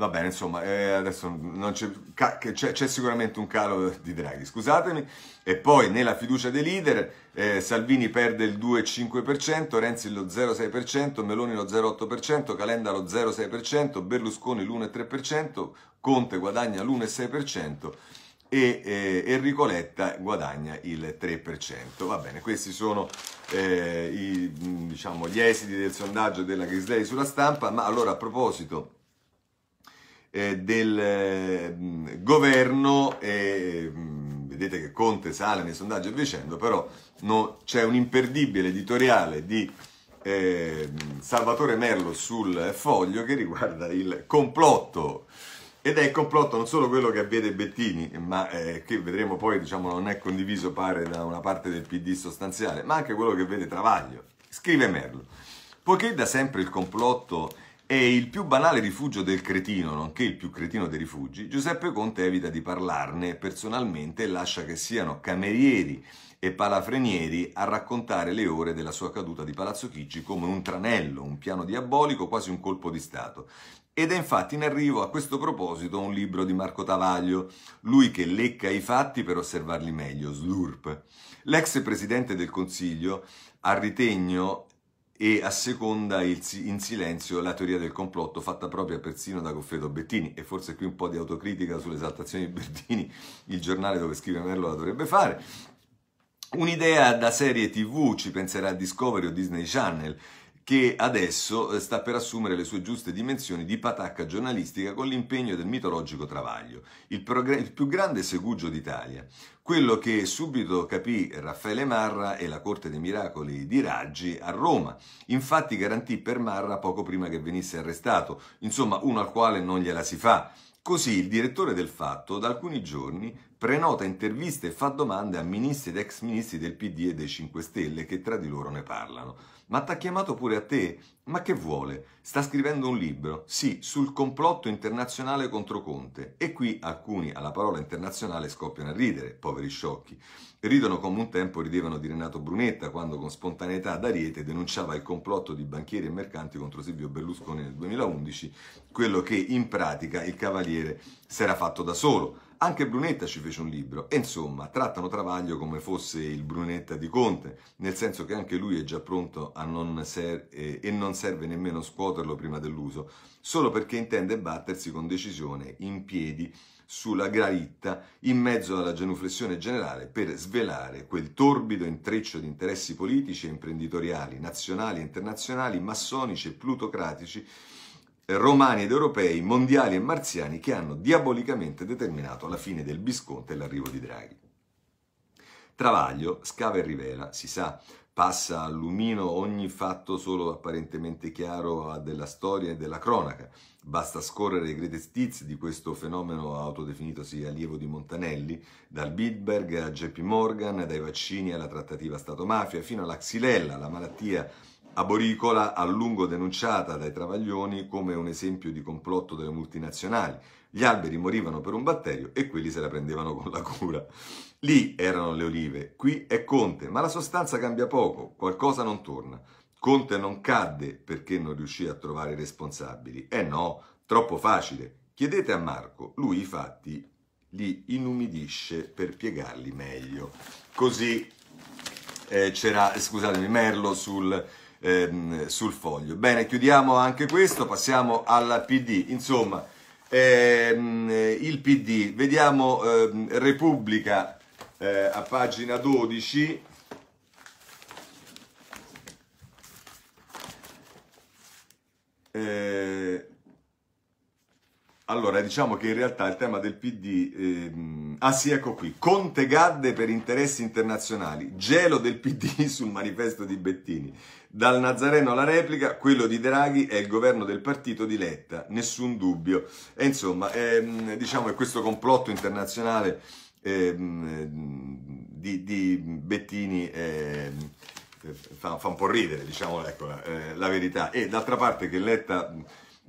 Va bene, insomma, eh, adesso c'è, c'è, c'è, sicuramente un calo di Draghi, scusatemi. E poi nella fiducia dei leader, eh, Salvini perde il 2,5%, Renzi lo 0,6%, Meloni lo 0,8%, Calenda lo 0,6%, Berlusconi l'1,3%, Conte guadagna l'1,6% e eh, Enrico Letta guadagna il 3%. Va bene, questi sono eh, i, mm, diciamo, gli esiti del sondaggio della Grisley sulla stampa, ma allora a proposito eh, del mm, governo, eh, mm, vedete che Conte sale nei sondaggi e dicendo, però no, c'è un imperdibile editoriale di eh, Salvatore Merlo sul foglio che riguarda il complotto ed è il complotto non solo quello che avviene Bettini, ma eh, che vedremo poi diciamo, non è condiviso pare da una parte del PD sostanziale, ma anche quello che vede Travaglio. Scrive Merlo. Poiché da sempre il complotto è il più banale rifugio del cretino, nonché il più cretino dei rifugi, Giuseppe Conte evita di parlarne personalmente e lascia che siano camerieri e palafrenieri a raccontare le ore della sua caduta di Palazzo Chigi come un tranello, un piano diabolico, quasi un colpo di Stato. Ed è infatti in arrivo a questo proposito un libro di Marco Tavaglio, lui che lecca i fatti per osservarli meglio, Slurp. L'ex presidente del Consiglio a ritegno e asseconda il, in silenzio la teoria del complotto fatta propria persino da Goffredo Bettini e forse qui un po' di autocritica sull'esaltazione di Bettini, il giornale dove scrive Merlo la dovrebbe fare. Un'idea da serie TV ci penserà Discovery o Disney Channel, che adesso eh, sta per assumere le sue giuste dimensioni di patacca giornalistica con l'impegno del mitologico Travaglio, il, progr- il più grande segugio d'Italia, quello che subito capì Raffaele Marra e la Corte dei Miracoli di Raggi a Roma. Infatti garantì per Marra poco prima che venisse arrestato, insomma uno al quale non gliela si fa. Così il direttore del Fatto da alcuni giorni prenota interviste e fa domande a ministri ed ex ministri del PD e dei 5 Stelle che tra di loro ne parlano. Ma ti ha chiamato pure a te? Ma che vuole? Sta scrivendo un libro, sì, sul complotto internazionale contro Conte. E qui alcuni alla parola internazionale scoppiano a ridere, poveri sciocchi. Ridono come un tempo ridevano di Renato Brunetta quando con spontaneità d'Ariete denunciava il complotto di banchieri e mercanti contro Silvio Berlusconi nel 2011, quello che in pratica il Cavaliere s'era fatto da solo anche Brunetta ci fece un libro e insomma trattano Travaglio come fosse il Brunetta di Conte, nel senso che anche lui è già pronto non ser- e non serve nemmeno scuoterlo prima dell'uso, solo perché intende battersi con decisione in piedi sulla gravitta in mezzo alla genuflessione generale per svelare quel torbido intreccio di interessi politici e imprenditoriali, nazionali e internazionali, massonici e plutocratici romani ed europei, mondiali e marziani che hanno diabolicamente determinato la fine del Visconti e l'arrivo di Draghi. Travaglio scava e rivela, si sa, passa a lumino ogni fatto solo apparentemente chiaro della storia e della cronaca. Basta scorrere i greatest hits di questo fenomeno autodefinitosi allievo di Montanelli, dal Bidberg a JP Morgan, dai vaccini alla trattativa Stato-mafia, fino alla xylella, la malattia Aboricola a lungo denunciata dai Travaglioni come un esempio di complotto delle multinazionali. Gli alberi morivano per un batterio e quelli se la prendevano con la cura. Lì erano le olive, qui è Conte, ma la sostanza cambia poco, qualcosa non torna. Conte non cadde perché non riuscì a trovare i responsabili. Eh no, troppo facile. Chiedete a Marco, lui i fatti li inumidisce per piegarli meglio. Così eh, c'era, scusatemi, Merlo sul ehm, sul foglio. Bene, chiudiamo anche questo, passiamo alla PD. Insomma, ehm, il PD, vediamo ehm, Repubblica eh, a pagina 12. Eh, allora, diciamo che in realtà il tema del PD... Ehm... Ah sì, ecco qui. Conte Gadde per interessi internazionali. Gelo del PD sul manifesto di Bettini. Dal Nazareno alla replica, quello di Draghi è il governo del partito di Letta. Nessun dubbio. E insomma, ehm, diciamo che questo complotto internazionale ehm, di, di, Bettini... Ehm, fa, fa, un po' ridere, diciamo, ecco, eh, la verità. E d'altra parte che Letta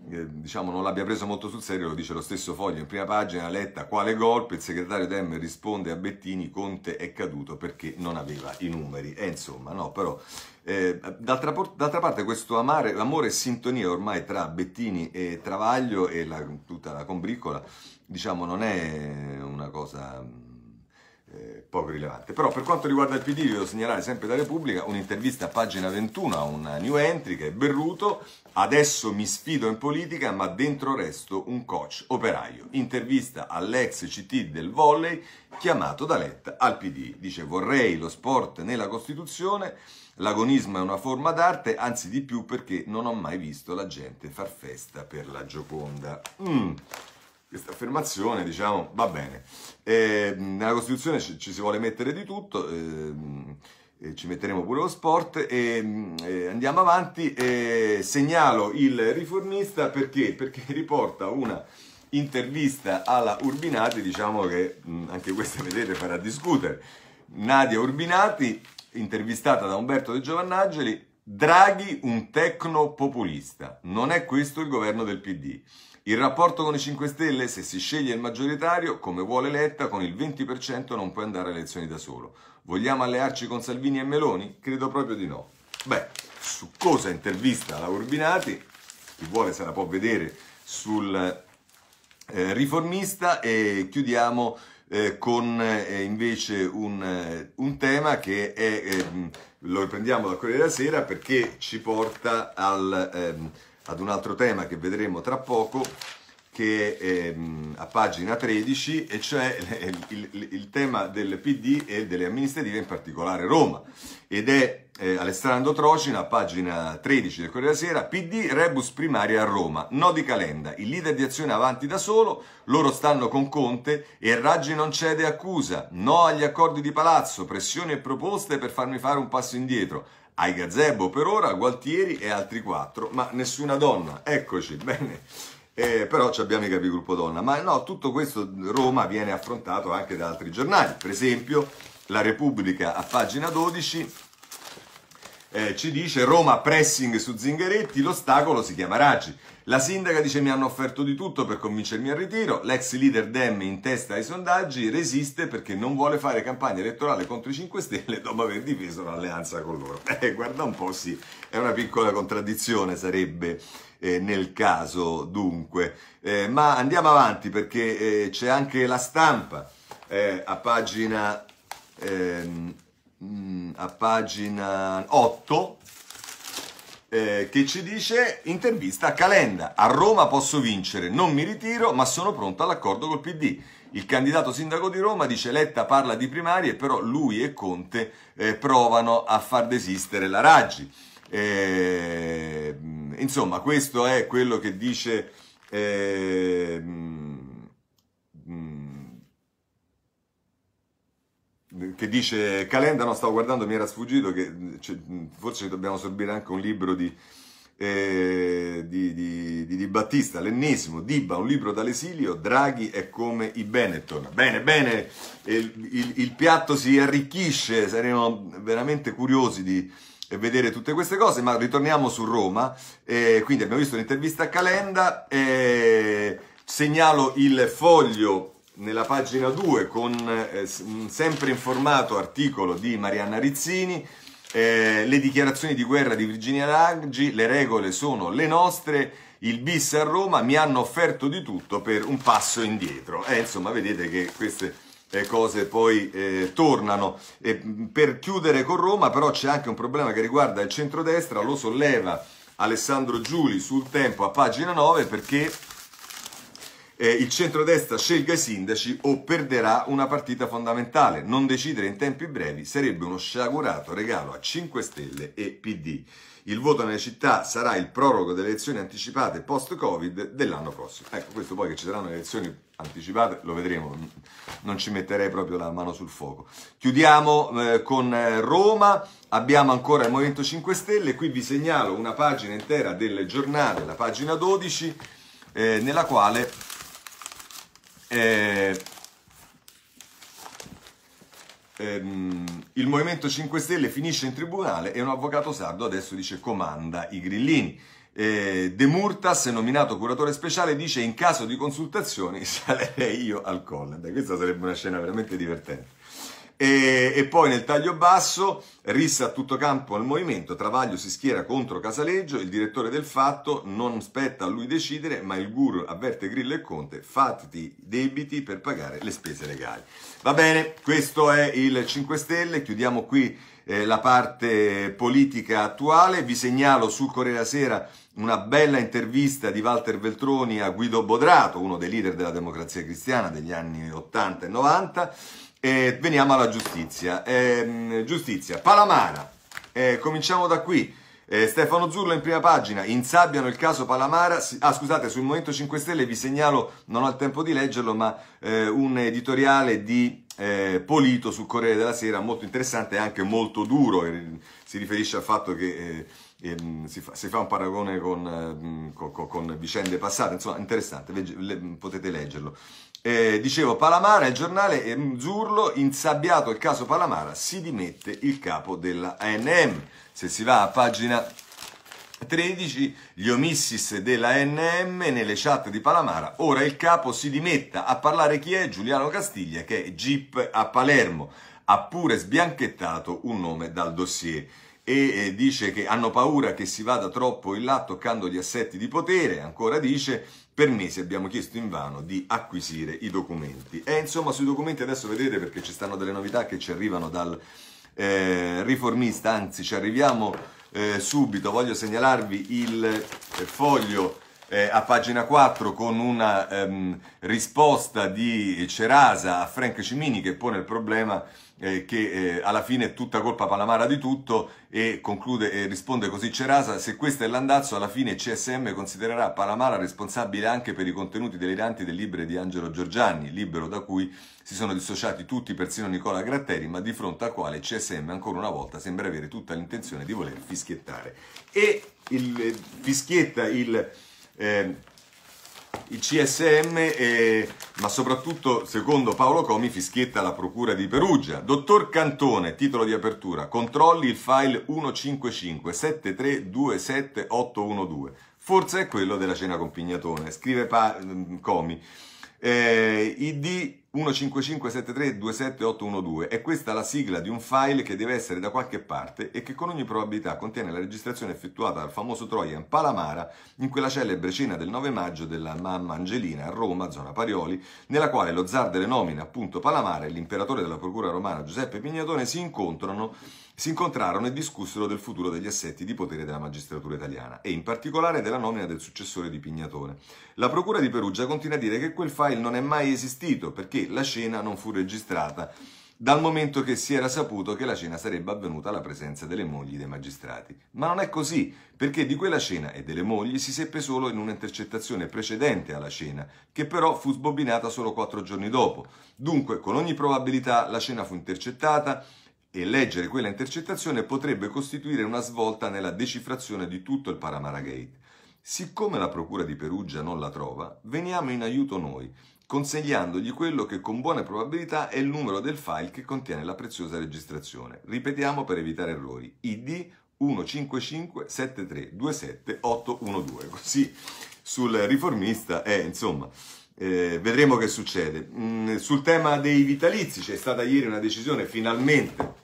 diciamo, non l'abbia preso molto sul serio, lo dice lo stesso foglio in prima pagina, letta quale golpe, il segretario Dem risponde a Bettini, Conte è caduto perché non aveva i numeri. E insomma, no, però eh, d'altra, d'altra, parte questo amare, amore e sintonia ormai tra Bettini e Travaglio e la, tutta la combriccola, diciamo, non è una cosa poco rilevante. Però per quanto riguarda il PD, vi devo segnalare sempre da Repubblica un'intervista a pagina 21 a un new entry che è Berruto, adesso mi sfido in politica ma dentro resto un coach operaio. Intervista all'ex CT del volley chiamato da Letta al PD. Dice vorrei lo sport nella Costituzione, l'agonismo è una forma d'arte, anzi di più perché non ho mai visto la gente far festa per la Gioconda. Mm questa affermazione, diciamo, va bene. Eh, nella Costituzione ci, ci, si vuole mettere di tutto, eh, ci metteremo pure lo sport, e, andiamo avanti. segnalo il riformista perché? Perché riporta una intervista alla Urbinati, diciamo che anche questa, vedete, farà discutere. Nadia Urbinati, intervistata da Umberto De Giovannageli, Draghi un tecno populista. Non è questo il governo del PD. Il rapporto con i 5 Stelle, se si sceglie il maggioritario, come vuole Letta, con il 20% non puoi andare alle elezioni da solo. Vogliamo allearci con Salvini e Meloni? Credo proprio di no. Beh, su cosa intervista la Urbinati, chi vuole se la può vedere sul eh, riformista e chiudiamo eh, con eh, invece un, eh, un, tema che è, ehm, lo riprendiamo dal Corriere della Sera perché ci porta al... Ehm, ad un altro tema che vedremo tra poco, che è ehm, a pagina 13, e cioè il, il, il tema del PD e delle amministrative, in particolare Roma. Ed è eh, Alessandro Trocina, pagina 13 del Corriere della Sera, PD Rebus primaria a Roma, no di Calenda, il leader di azione avanti da solo, loro stanno con Conte e Raggi non cede accusa, no agli accordi di palazzo, pressioni e proposte per farmi fare un passo indietro, ai gazebo per ora, Gualtieri e altri quattro, ma nessuna donna. Eccoci, bene. Eh, però abbiamo i capigruppo donna. Ma no, tutto questo Roma viene affrontato anche da altri giornali. Per esempio, la Repubblica a pagina 12 eh, ci dice Roma pressing su Zingaretti, l'ostacolo si chiama Raggi. La sindaca dice mi hanno offerto di tutto per convincermi al ritiro, l'ex leader Dem in testa ai sondaggi resiste perché non vuole fare campagna elettorale contro i 5 Stelle dopo aver difeso l'alleanza con loro. Eh, guarda un po', sì, è una piccola contraddizione sarebbe eh, nel caso dunque. Eh, ma andiamo avanti perché eh, c'è anche la stampa eh, a pagina... Ehm, Mm, a pagina 8, eh, che ci dice intervista a Calenda. A Roma posso vincere, non mi ritiro, ma sono pronto all'accordo col PD. Il candidato sindaco di Roma dice Letta parla di primarie, però lui e Conte eh, provano a far desistere la Raggi. Eh, insomma, questo è quello che dice... Mh, eh, mh, mm, mm, che dice Calenda, no stavo guardando, mi era sfuggito che cioè, forse dobbiamo sorbire anche un libro di, eh, di, di, di, di, Battista, l'ennesimo, Dibba, un libro dall'esilio, Draghi è come i Benetton. Bene, bene, il, il, il piatto si arricchisce, saremo veramente curiosi di vedere tutte queste cose, ma ritorniamo su Roma, eh, quindi abbiamo visto l'intervista a Calenda, eh, segnalo il foglio nella pagina 2 con eh, un sempre informato articolo di Marianna Rizzini, eh, le dichiarazioni di guerra di Virginia Raggi, le regole sono le nostre, il bis a Roma, mi hanno offerto di tutto per un passo indietro. Eh, insomma, vedete che queste eh, cose poi eh, tornano. E mm, per chiudere con Roma, però, c'è anche un problema che riguarda il centrodestra, lo solleva Alessandro Giuli sul tempo a pagina 9 perché eh, il centrodestra scelga i sindaci o perderà una partita fondamentale. Non decidere in tempi brevi sarebbe uno sciagurato regalo a 5 Stelle e PD. Il voto nelle città sarà il prorogo delle elezioni anticipate post-Covid dell'anno prossimo. Ecco, questo poi che ci saranno le elezioni anticipate lo vedremo, non ci metterei proprio la mano sul fuoco. Chiudiamo eh, con eh, Roma, abbiamo ancora il Movimento 5 Stelle, qui vi segnalo una pagina intera del giornale, la pagina 12, eh, nella quale eh, ehm, il Movimento 5 Stelle finisce in tribunale e un avvocato sardo adesso dice comanda i grillini. Eh, De Murtas, nominato curatore speciale, dice in caso di consultazioni salerei io al colle. Questa sarebbe una scena veramente divertente. E, e, poi nel taglio basso rissa a tutto campo al movimento, Travaglio si schiera contro Casaleggio, il direttore del fatto non spetta a lui decidere, ma il guru avverte Grillo e Conte, fatti debiti per pagare le spese legali. Va bene, questo è il 5 Stelle, chiudiamo qui eh, la parte politica attuale, vi segnalo sul Corriere della Sera una bella intervista di Walter Veltroni a Guido Bodrato, uno dei leader della democrazia cristiana degli anni 80 e 90. Eh, veniamo alla giustizia. Eh, giustizia, Palamara, eh, cominciamo da qui. Eh, Stefano Zurlo in prima pagina, insabbiano il caso Palamara. Ah, scusate, sul Movimento 5 Stelle vi segnalo, non ho il tempo di leggerlo, ma eh, un editoriale di eh, Polito sul Corriere della Sera, molto interessante e anche molto duro. Si riferisce al fatto che ehm, si fa, si, fa, un paragone con, ehm, con, con, vicende passate, insomma, interessante, potete leggerlo. Eh, dicevo, Palamara, il giornale Zurlo, insabbiato il caso Palamara, si dimette il capo della ANM. Se si va a pagina 13, gli omissis della NM nelle chat di Palamara, ora il capo si dimetta, a parlare chi è? Giuliano Castiglia che è GIP a Palermo, ha pure sbianchettato un nome dal dossier e eh, dice che hanno paura che si vada troppo in là toccando gli assetti di potere, ancora dice per mesi abbiamo chiesto invano di acquisire i documenti. E insomma sui documenti adesso vedete perché ci stanno delle novità che ci arrivano dal eh, riformista, anzi ci arriviamo eh, subito, voglio segnalarvi il eh, foglio eh, a pagina 4 con una ehm, risposta di Cerasa a Frank Cimini che pone il problema eh, che eh, alla fine è tutta colpa Palamara di tutto e conclude e risponde così Cerasa se questo è l'andazzo alla fine CSM considererà Palamara responsabile anche per i contenuti deliranti del libro di Angelo Giorgiani libero da cui si sono dissociati tutti persino Nicola Gratteri ma di fronte al quale CSM ancora una volta sembra avere tutta l'intenzione di voler fischiettare e il, eh, fischietta il eh, il CSM, eh, ma soprattutto, secondo Paolo Comi, fischietta la Procura di Perugia. Dottor Cantone, titolo di apertura, controlli il file 155 7327812. Forse è quello della cena con Pignatone, scrive pa- mm, Comi. Eh, ID 15573278112 è questa la sigla di un file che deve essere da qualche parte e che con ogni probabilità contiene la registrazione effettuata dal famoso Trojan Palamara in quella celebre cena del 9 maggio della mamma Angelina a Roma, zona Parioli, nella quale lo zar delle nomine, appunto Palamara, e l'imperatore della procura romana Giuseppe Pignatone si incontrano si incontrarono e discussero del futuro degli assetti di potere della magistratura italiana e in particolare della nomina del successore di Pignatone. La Procura di Perugia continua a dire che quel file non è mai esistito perché la cena non fu registrata dal momento che si era saputo che la cena sarebbe avvenuta alla presenza delle mogli dei magistrati. Ma non è così, perché di quella cena e delle mogli si seppe solo in un'intercettazione precedente alla cena, che però fu sbobinata solo quattro giorni dopo. Dunque, con ogni probabilità, la cena fu intercettata, e leggere quella intercettazione potrebbe costituire una svolta nella decifrazione di tutto il Paramaragate. Siccome la Procura di Perugia non la trova, veniamo in aiuto noi, consegnandogli quello che con buona probabilità è il numero del file che contiene la preziosa registrazione. Ripetiamo per evitare errori. ID 155 73 15573278812. Così sul riformista eh, insomma, eh, vedremo che succede. Mm, sul tema dei vitalizi c'è stata ieri una decisione finalmente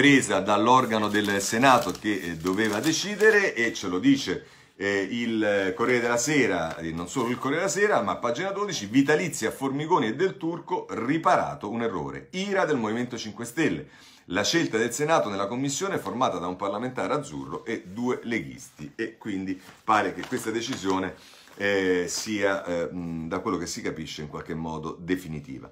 presa dall'organo del Senato che eh, doveva decidere e ce lo dice eh, il eh, Corriere della Sera, e eh, non solo il Corriere della Sera, ma pagina 12, vitalizia a Formigoni e del Turco, riparato un errore, ira del Movimento 5 Stelle, la scelta del Senato nella commissione è formata da un parlamentare azzurro e due leghisti e quindi pare che questa decisione eh, sia, eh, da quello che si capisce, in qualche modo definitiva.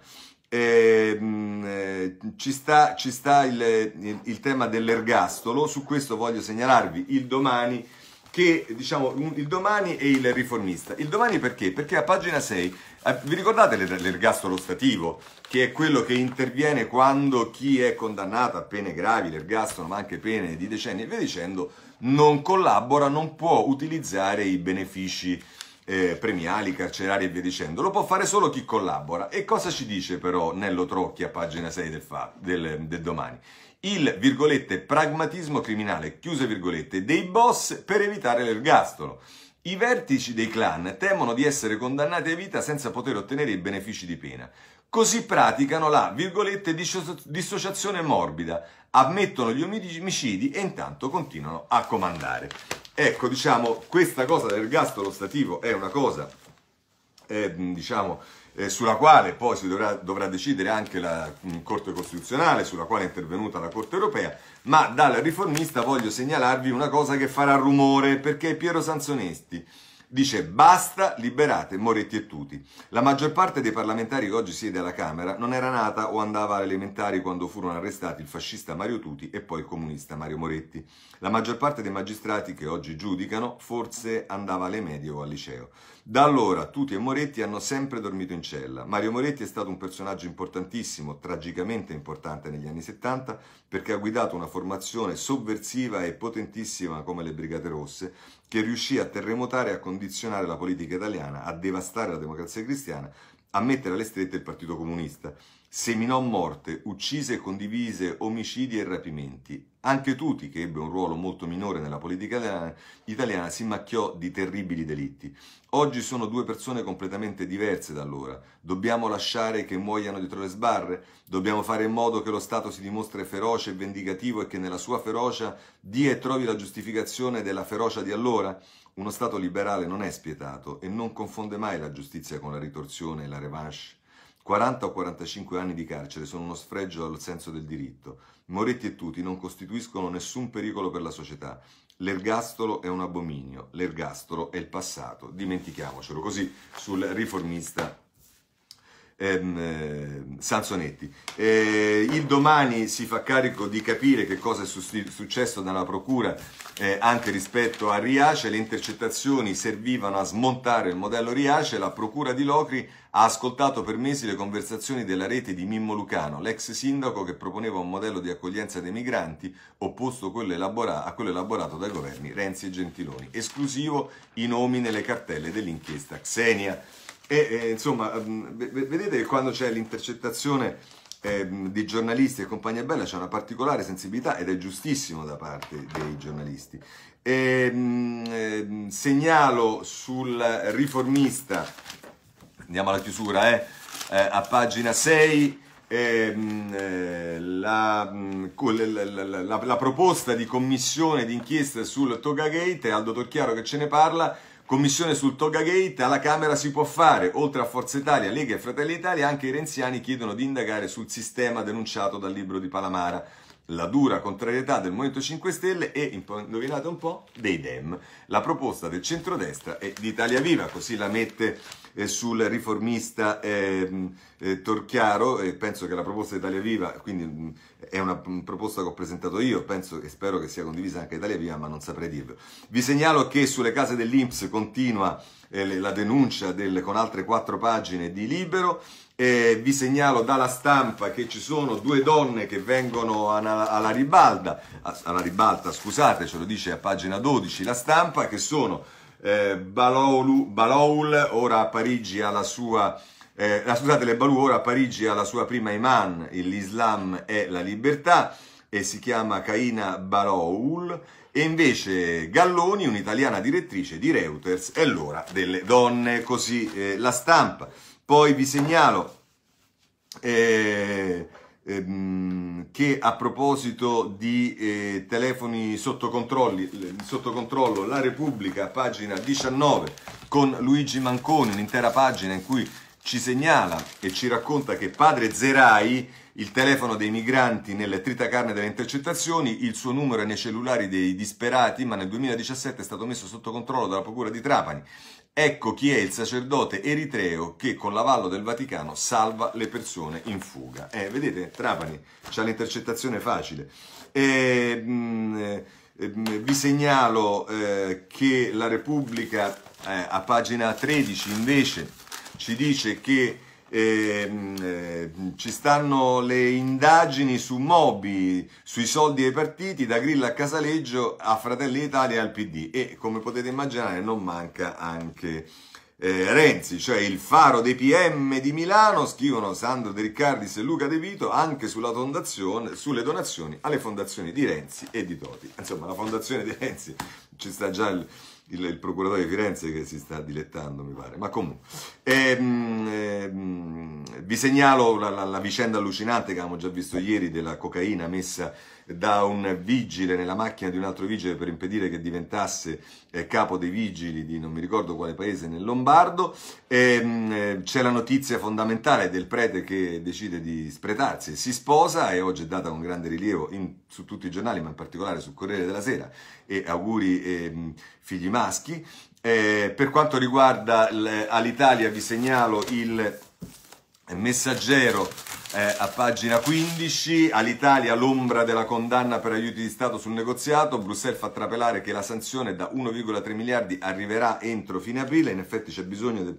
Ehm, eh, ci sta, ci sta il, il, il, tema dell'ergastolo, su questo voglio segnalarvi il domani, che diciamo il domani e il riformista. Il domani perché? Perché a pagina 6, eh, vi ricordate l'ergastolo stativo, che è quello che interviene quando chi è condannato a pene gravi, l'ergastolo, ma anche pene di decenni e via dicendo, non collabora, non può utilizzare i benefici eh, premiali, carcerari e via dicendo. Lo può fare solo chi collabora. E cosa ci dice però Nello Trocchi a pagina 6 del, fa, del, del domani? Il, virgolette, pragmatismo criminale, chiuse virgolette, dei boss per evitare l'ergastolo. I vertici dei clan temono di essere condannati a vita senza poter ottenere i benefici di pena. Così praticano la, virgolette, dissociazione morbida, ammettono gli omicidi e intanto continuano a comandare. Ecco, diciamo, questa cosa del dell'ergastolo stativo è una cosa, eh, diciamo, eh, sulla quale poi si dovrà, dovrà decidere anche la mh, mm, Corte Costituzionale, sulla quale è intervenuta la Corte Europea, ma dal riformista voglio segnalarvi una cosa che farà rumore, perché Piero Sanzonesti dice basta, liberate Moretti e Tuti. La maggior parte dei parlamentari che oggi siede alla Camera non era nata o andava alle elementari quando furono arrestati il fascista Mario Tuti e poi il comunista Mario Moretti. La maggior parte dei magistrati che oggi giudicano forse andava alle medie o al liceo. Da allora Tuti e Moretti hanno sempre dormito in cella. Mario Moretti è stato un personaggio importantissimo, tragicamente importante negli anni 70, perché ha guidato una formazione sovversiva e potentissima come le Brigate Rosse, che riuscì a terremotare e a condizionare la politica italiana, a devastare la democrazia cristiana, a mettere alle strette il Partito Comunista. Seminò morte, uccise, condivise omicidi e rapimenti. Anche Tuti, che ebbe un ruolo molto minore nella politica italiana, si macchiò di terribili delitti. Oggi sono due persone completamente diverse da allora. Dobbiamo lasciare che muoiano dietro le sbarre? Dobbiamo fare in modo che lo Stato si dimostri feroce e vendicativo e che nella sua ferocia dia e trovi la giustificazione della ferocia di allora? Uno Stato liberale non è spietato e non confonde mai la giustizia con la ritorsione e la revanche. 40 o 45 anni di carcere sono uno sfregio al senso del diritto. Moretti e Tuti non costituiscono nessun pericolo per la società. L'ergastolo è un abominio, l'ergastolo è il passato, dimentichiamocelo. Così sul riformista ehm, eh, Sansonetti. Eh, il domani si fa carico di capire che cosa è successo dalla Procura eh, anche rispetto a Riace, le intercettazioni servivano a smontare il modello Riace, la Procura di Locri ha ascoltato per mesi le conversazioni della rete di Mimmo Lucano, l'ex sindaco che proponeva un modello di accoglienza dei migranti opposto a quello, elaborato, a quello elaborato dai governi Renzi e Gentiloni, esclusivo i nomi nelle cartelle dell'inchiesta Xenia. E, e insomma, ehm, vedete che quando c'è l'intercettazione eh, di giornalisti e compagnia bella c'è una particolare sensibilità ed è giustissimo da parte dei giornalisti. E, ehm, mh, ehm, segnalo sul riformista, andiamo alla chiusura, eh, eh, a pagina 6. Eh, la, mm, la, la, la proposta di commissione d'inchiesta sul Togagate è Aldo Torchiaro che ce ne parla Commissione sul Togagate, alla Camera si può fare, oltre a Forza Italia, Lega e Fratelli Italia, anche i renziani chiedono di indagare sul sistema denunciato dal libro di Palamara. La dura contrarietà del Movimento 5 Stelle e, indovinate un po', dei Dem. La proposta del centrodestra e di Italia Viva, così la mette eh, sul riformista eh, eh, Torchiaro, penso che la proposta di Italia Viva, quindi è una proposta che ho presentato io, penso e spero che sia condivisa anche Italia Viva, ma non saprei dirvelo. Vi segnalo che sulle case dell'Inps continua eh, la denuncia del, con altre quattro pagine di Libero, eh, vi segnalo dalla stampa che ci sono due donne che vengono alla, alla ribalta, alla ribalta, scusate, ce lo dice a pagina 12 la stampa, che sono eh, Baloul, ora a Parigi alla sua eh, la, scusate, le Balu ora a Parigi ha la sua prima imam, l'Islam è la libertà, e si chiama Caina Baroul, e invece Galloni, un'italiana direttrice di Reuters, è l'ora delle donne, così eh, la stampa. Poi vi segnalo eh, ehm, che a proposito di eh, telefoni sotto, sotto controllo, la Repubblica, pagina 19, con Luigi Manconi, un'intera pagina in cui ci segnala e ci racconta che padre Zerai, il telefono dei migranti nelle tritacarne delle intercettazioni, il suo numero è nei cellulari dei disperati, ma nel 2017 è stato messo sotto controllo dalla Procura di Trapani. Ecco chi è il sacerdote eritreo che con l'avallo del Vaticano salva le persone in fuga. Eh, vedete, Trapani c'ha l'intercettazione facile. E, mm, eh, mm, vi segnalo eh, che la Repubblica eh, a pagina 13 invece ci dice che ehm, eh, ci stanno le indagini su Mobi, sui soldi dei partiti, da Grillo a Casaleggio a Fratelli Italia e al PD e come potete immaginare non manca anche eh, Renzi, cioè il faro dei PM di Milano, scrivono Sandro De Riccardis e Luca De Vito, anche sulla fondazione, sulle donazioni alle fondazioni di Renzi e di Toti. Insomma, la fondazione di Renzi ci sta già il, il, il, procuratore di Firenze che si sta dilettando, mi pare. Ma comunque, ehm, ehm, vi segnalo la, la, la vicenda allucinante che abbiamo già visto ieri della cocaina messa da un vigile nella macchina di un altro vigile per impedire che diventasse eh, capo dei vigili di non mi ricordo quale paese nel Lombardo. E, ehm, mh, eh, c'è la notizia fondamentale del prete che decide di spretarsi e si sposa e oggi è data con grande rilievo in, su tutti i giornali, ma in particolare sul Corriere della Sera e auguri eh, figli maschi. Eh, per quanto riguarda l'Italia vi segnalo il messaggero eh, a pagina 15, all'Italia l'ombra della condanna per aiuti di Stato sul negoziato, Bruxelles fa trapelare che la sanzione da 1,3 miliardi arriverà entro fine aprile, in effetti c'è bisogno del...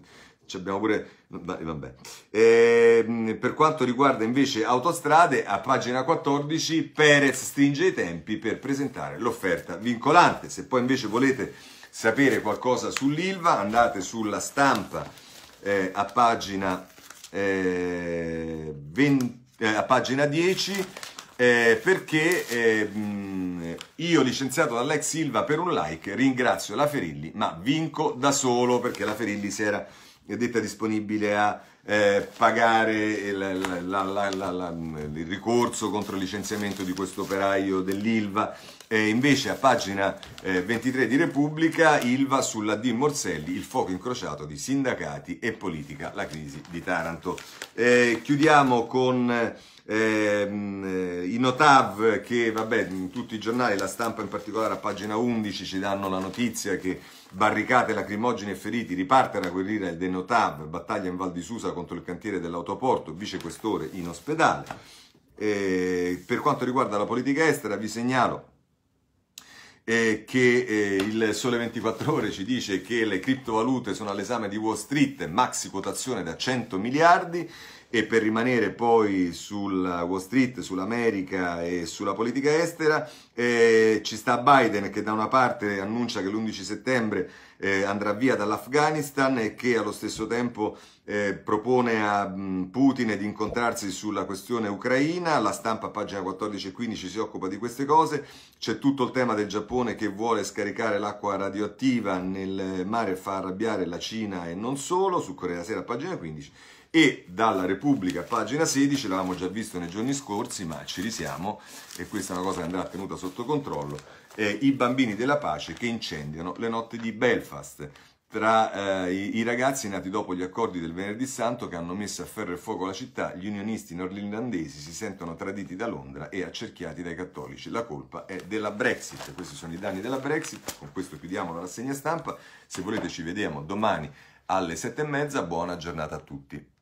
Abbiamo pure. Vabbè. E, ehm, per quanto riguarda invece autostrade, a pagina 14 Perez stringe i tempi per presentare l'offerta vincolante. Se poi invece volete sapere qualcosa sull'ILVA, andate sulla stampa eh, a pagina eh, 20, eh, a pagina 10 eh, perché eh, io licenziato dall'ex Silva per un like ringrazio la Ferilli ma vinco da solo perché la Ferilli si era detta disponibile a eh, pagare la, la, la, il ricorso contro il licenziamento di questo operaio dell'ILVA. E invece a pagina eh, 23 di Repubblica, ILVA sulla D. Morselli, il fuoco incrociato di sindacati e politica, la crisi di Taranto. Eh, chiudiamo con ehm, eh, i Notav che, vabbè, tutti i giornali, la stampa in particolare a pagina 11 ci danno la notizia che barricate, lacrimogene e feriti, riparte la guerriera del Denotab, battaglia in Val di Susa contro il cantiere dell'autoporto, vicequestore in ospedale. Eh, per quanto riguarda la politica estera, vi segnalo eh, che eh, il Sole 24 Ore ci dice che le criptovalute sono all'esame di Wall Street, maxi quotazione da 100 miliardi. E per rimanere poi sulla Wall Street, sull'America e sulla politica estera, eh, ci sta Biden che da una parte annuncia che l'11 settembre eh, andrà via dall'Afghanistan e che allo stesso tempo eh, propone a mh, Putin di incontrarsi sulla questione ucraina, la stampa a pagina 14 e 15 si occupa di queste cose, c'è tutto il tema del Giappone che vuole scaricare l'acqua radioattiva nel mare e fa arrabbiare la Cina e non solo, su Corea Sera a pagina 15 e dalla Repubblica, pagina 16, l'avevamo già visto nei giorni scorsi, ma ci risiamo e questa è una cosa che andrà tenuta sotto controllo, eh, i bambini della pace che incendiano le notti di Belfast tra eh, i, i, ragazzi nati dopo gli accordi del venerdì santo che hanno messo a ferro e fuoco la città, gli unionisti nordirlandesi si sentono traditi da Londra e accerchiati dai cattolici. La colpa è della Brexit. Questi sono i danni della Brexit. Con questo chiudiamo la rassegna stampa. Se volete ci vediamo domani alle sette e mezza. Buona giornata a tutti.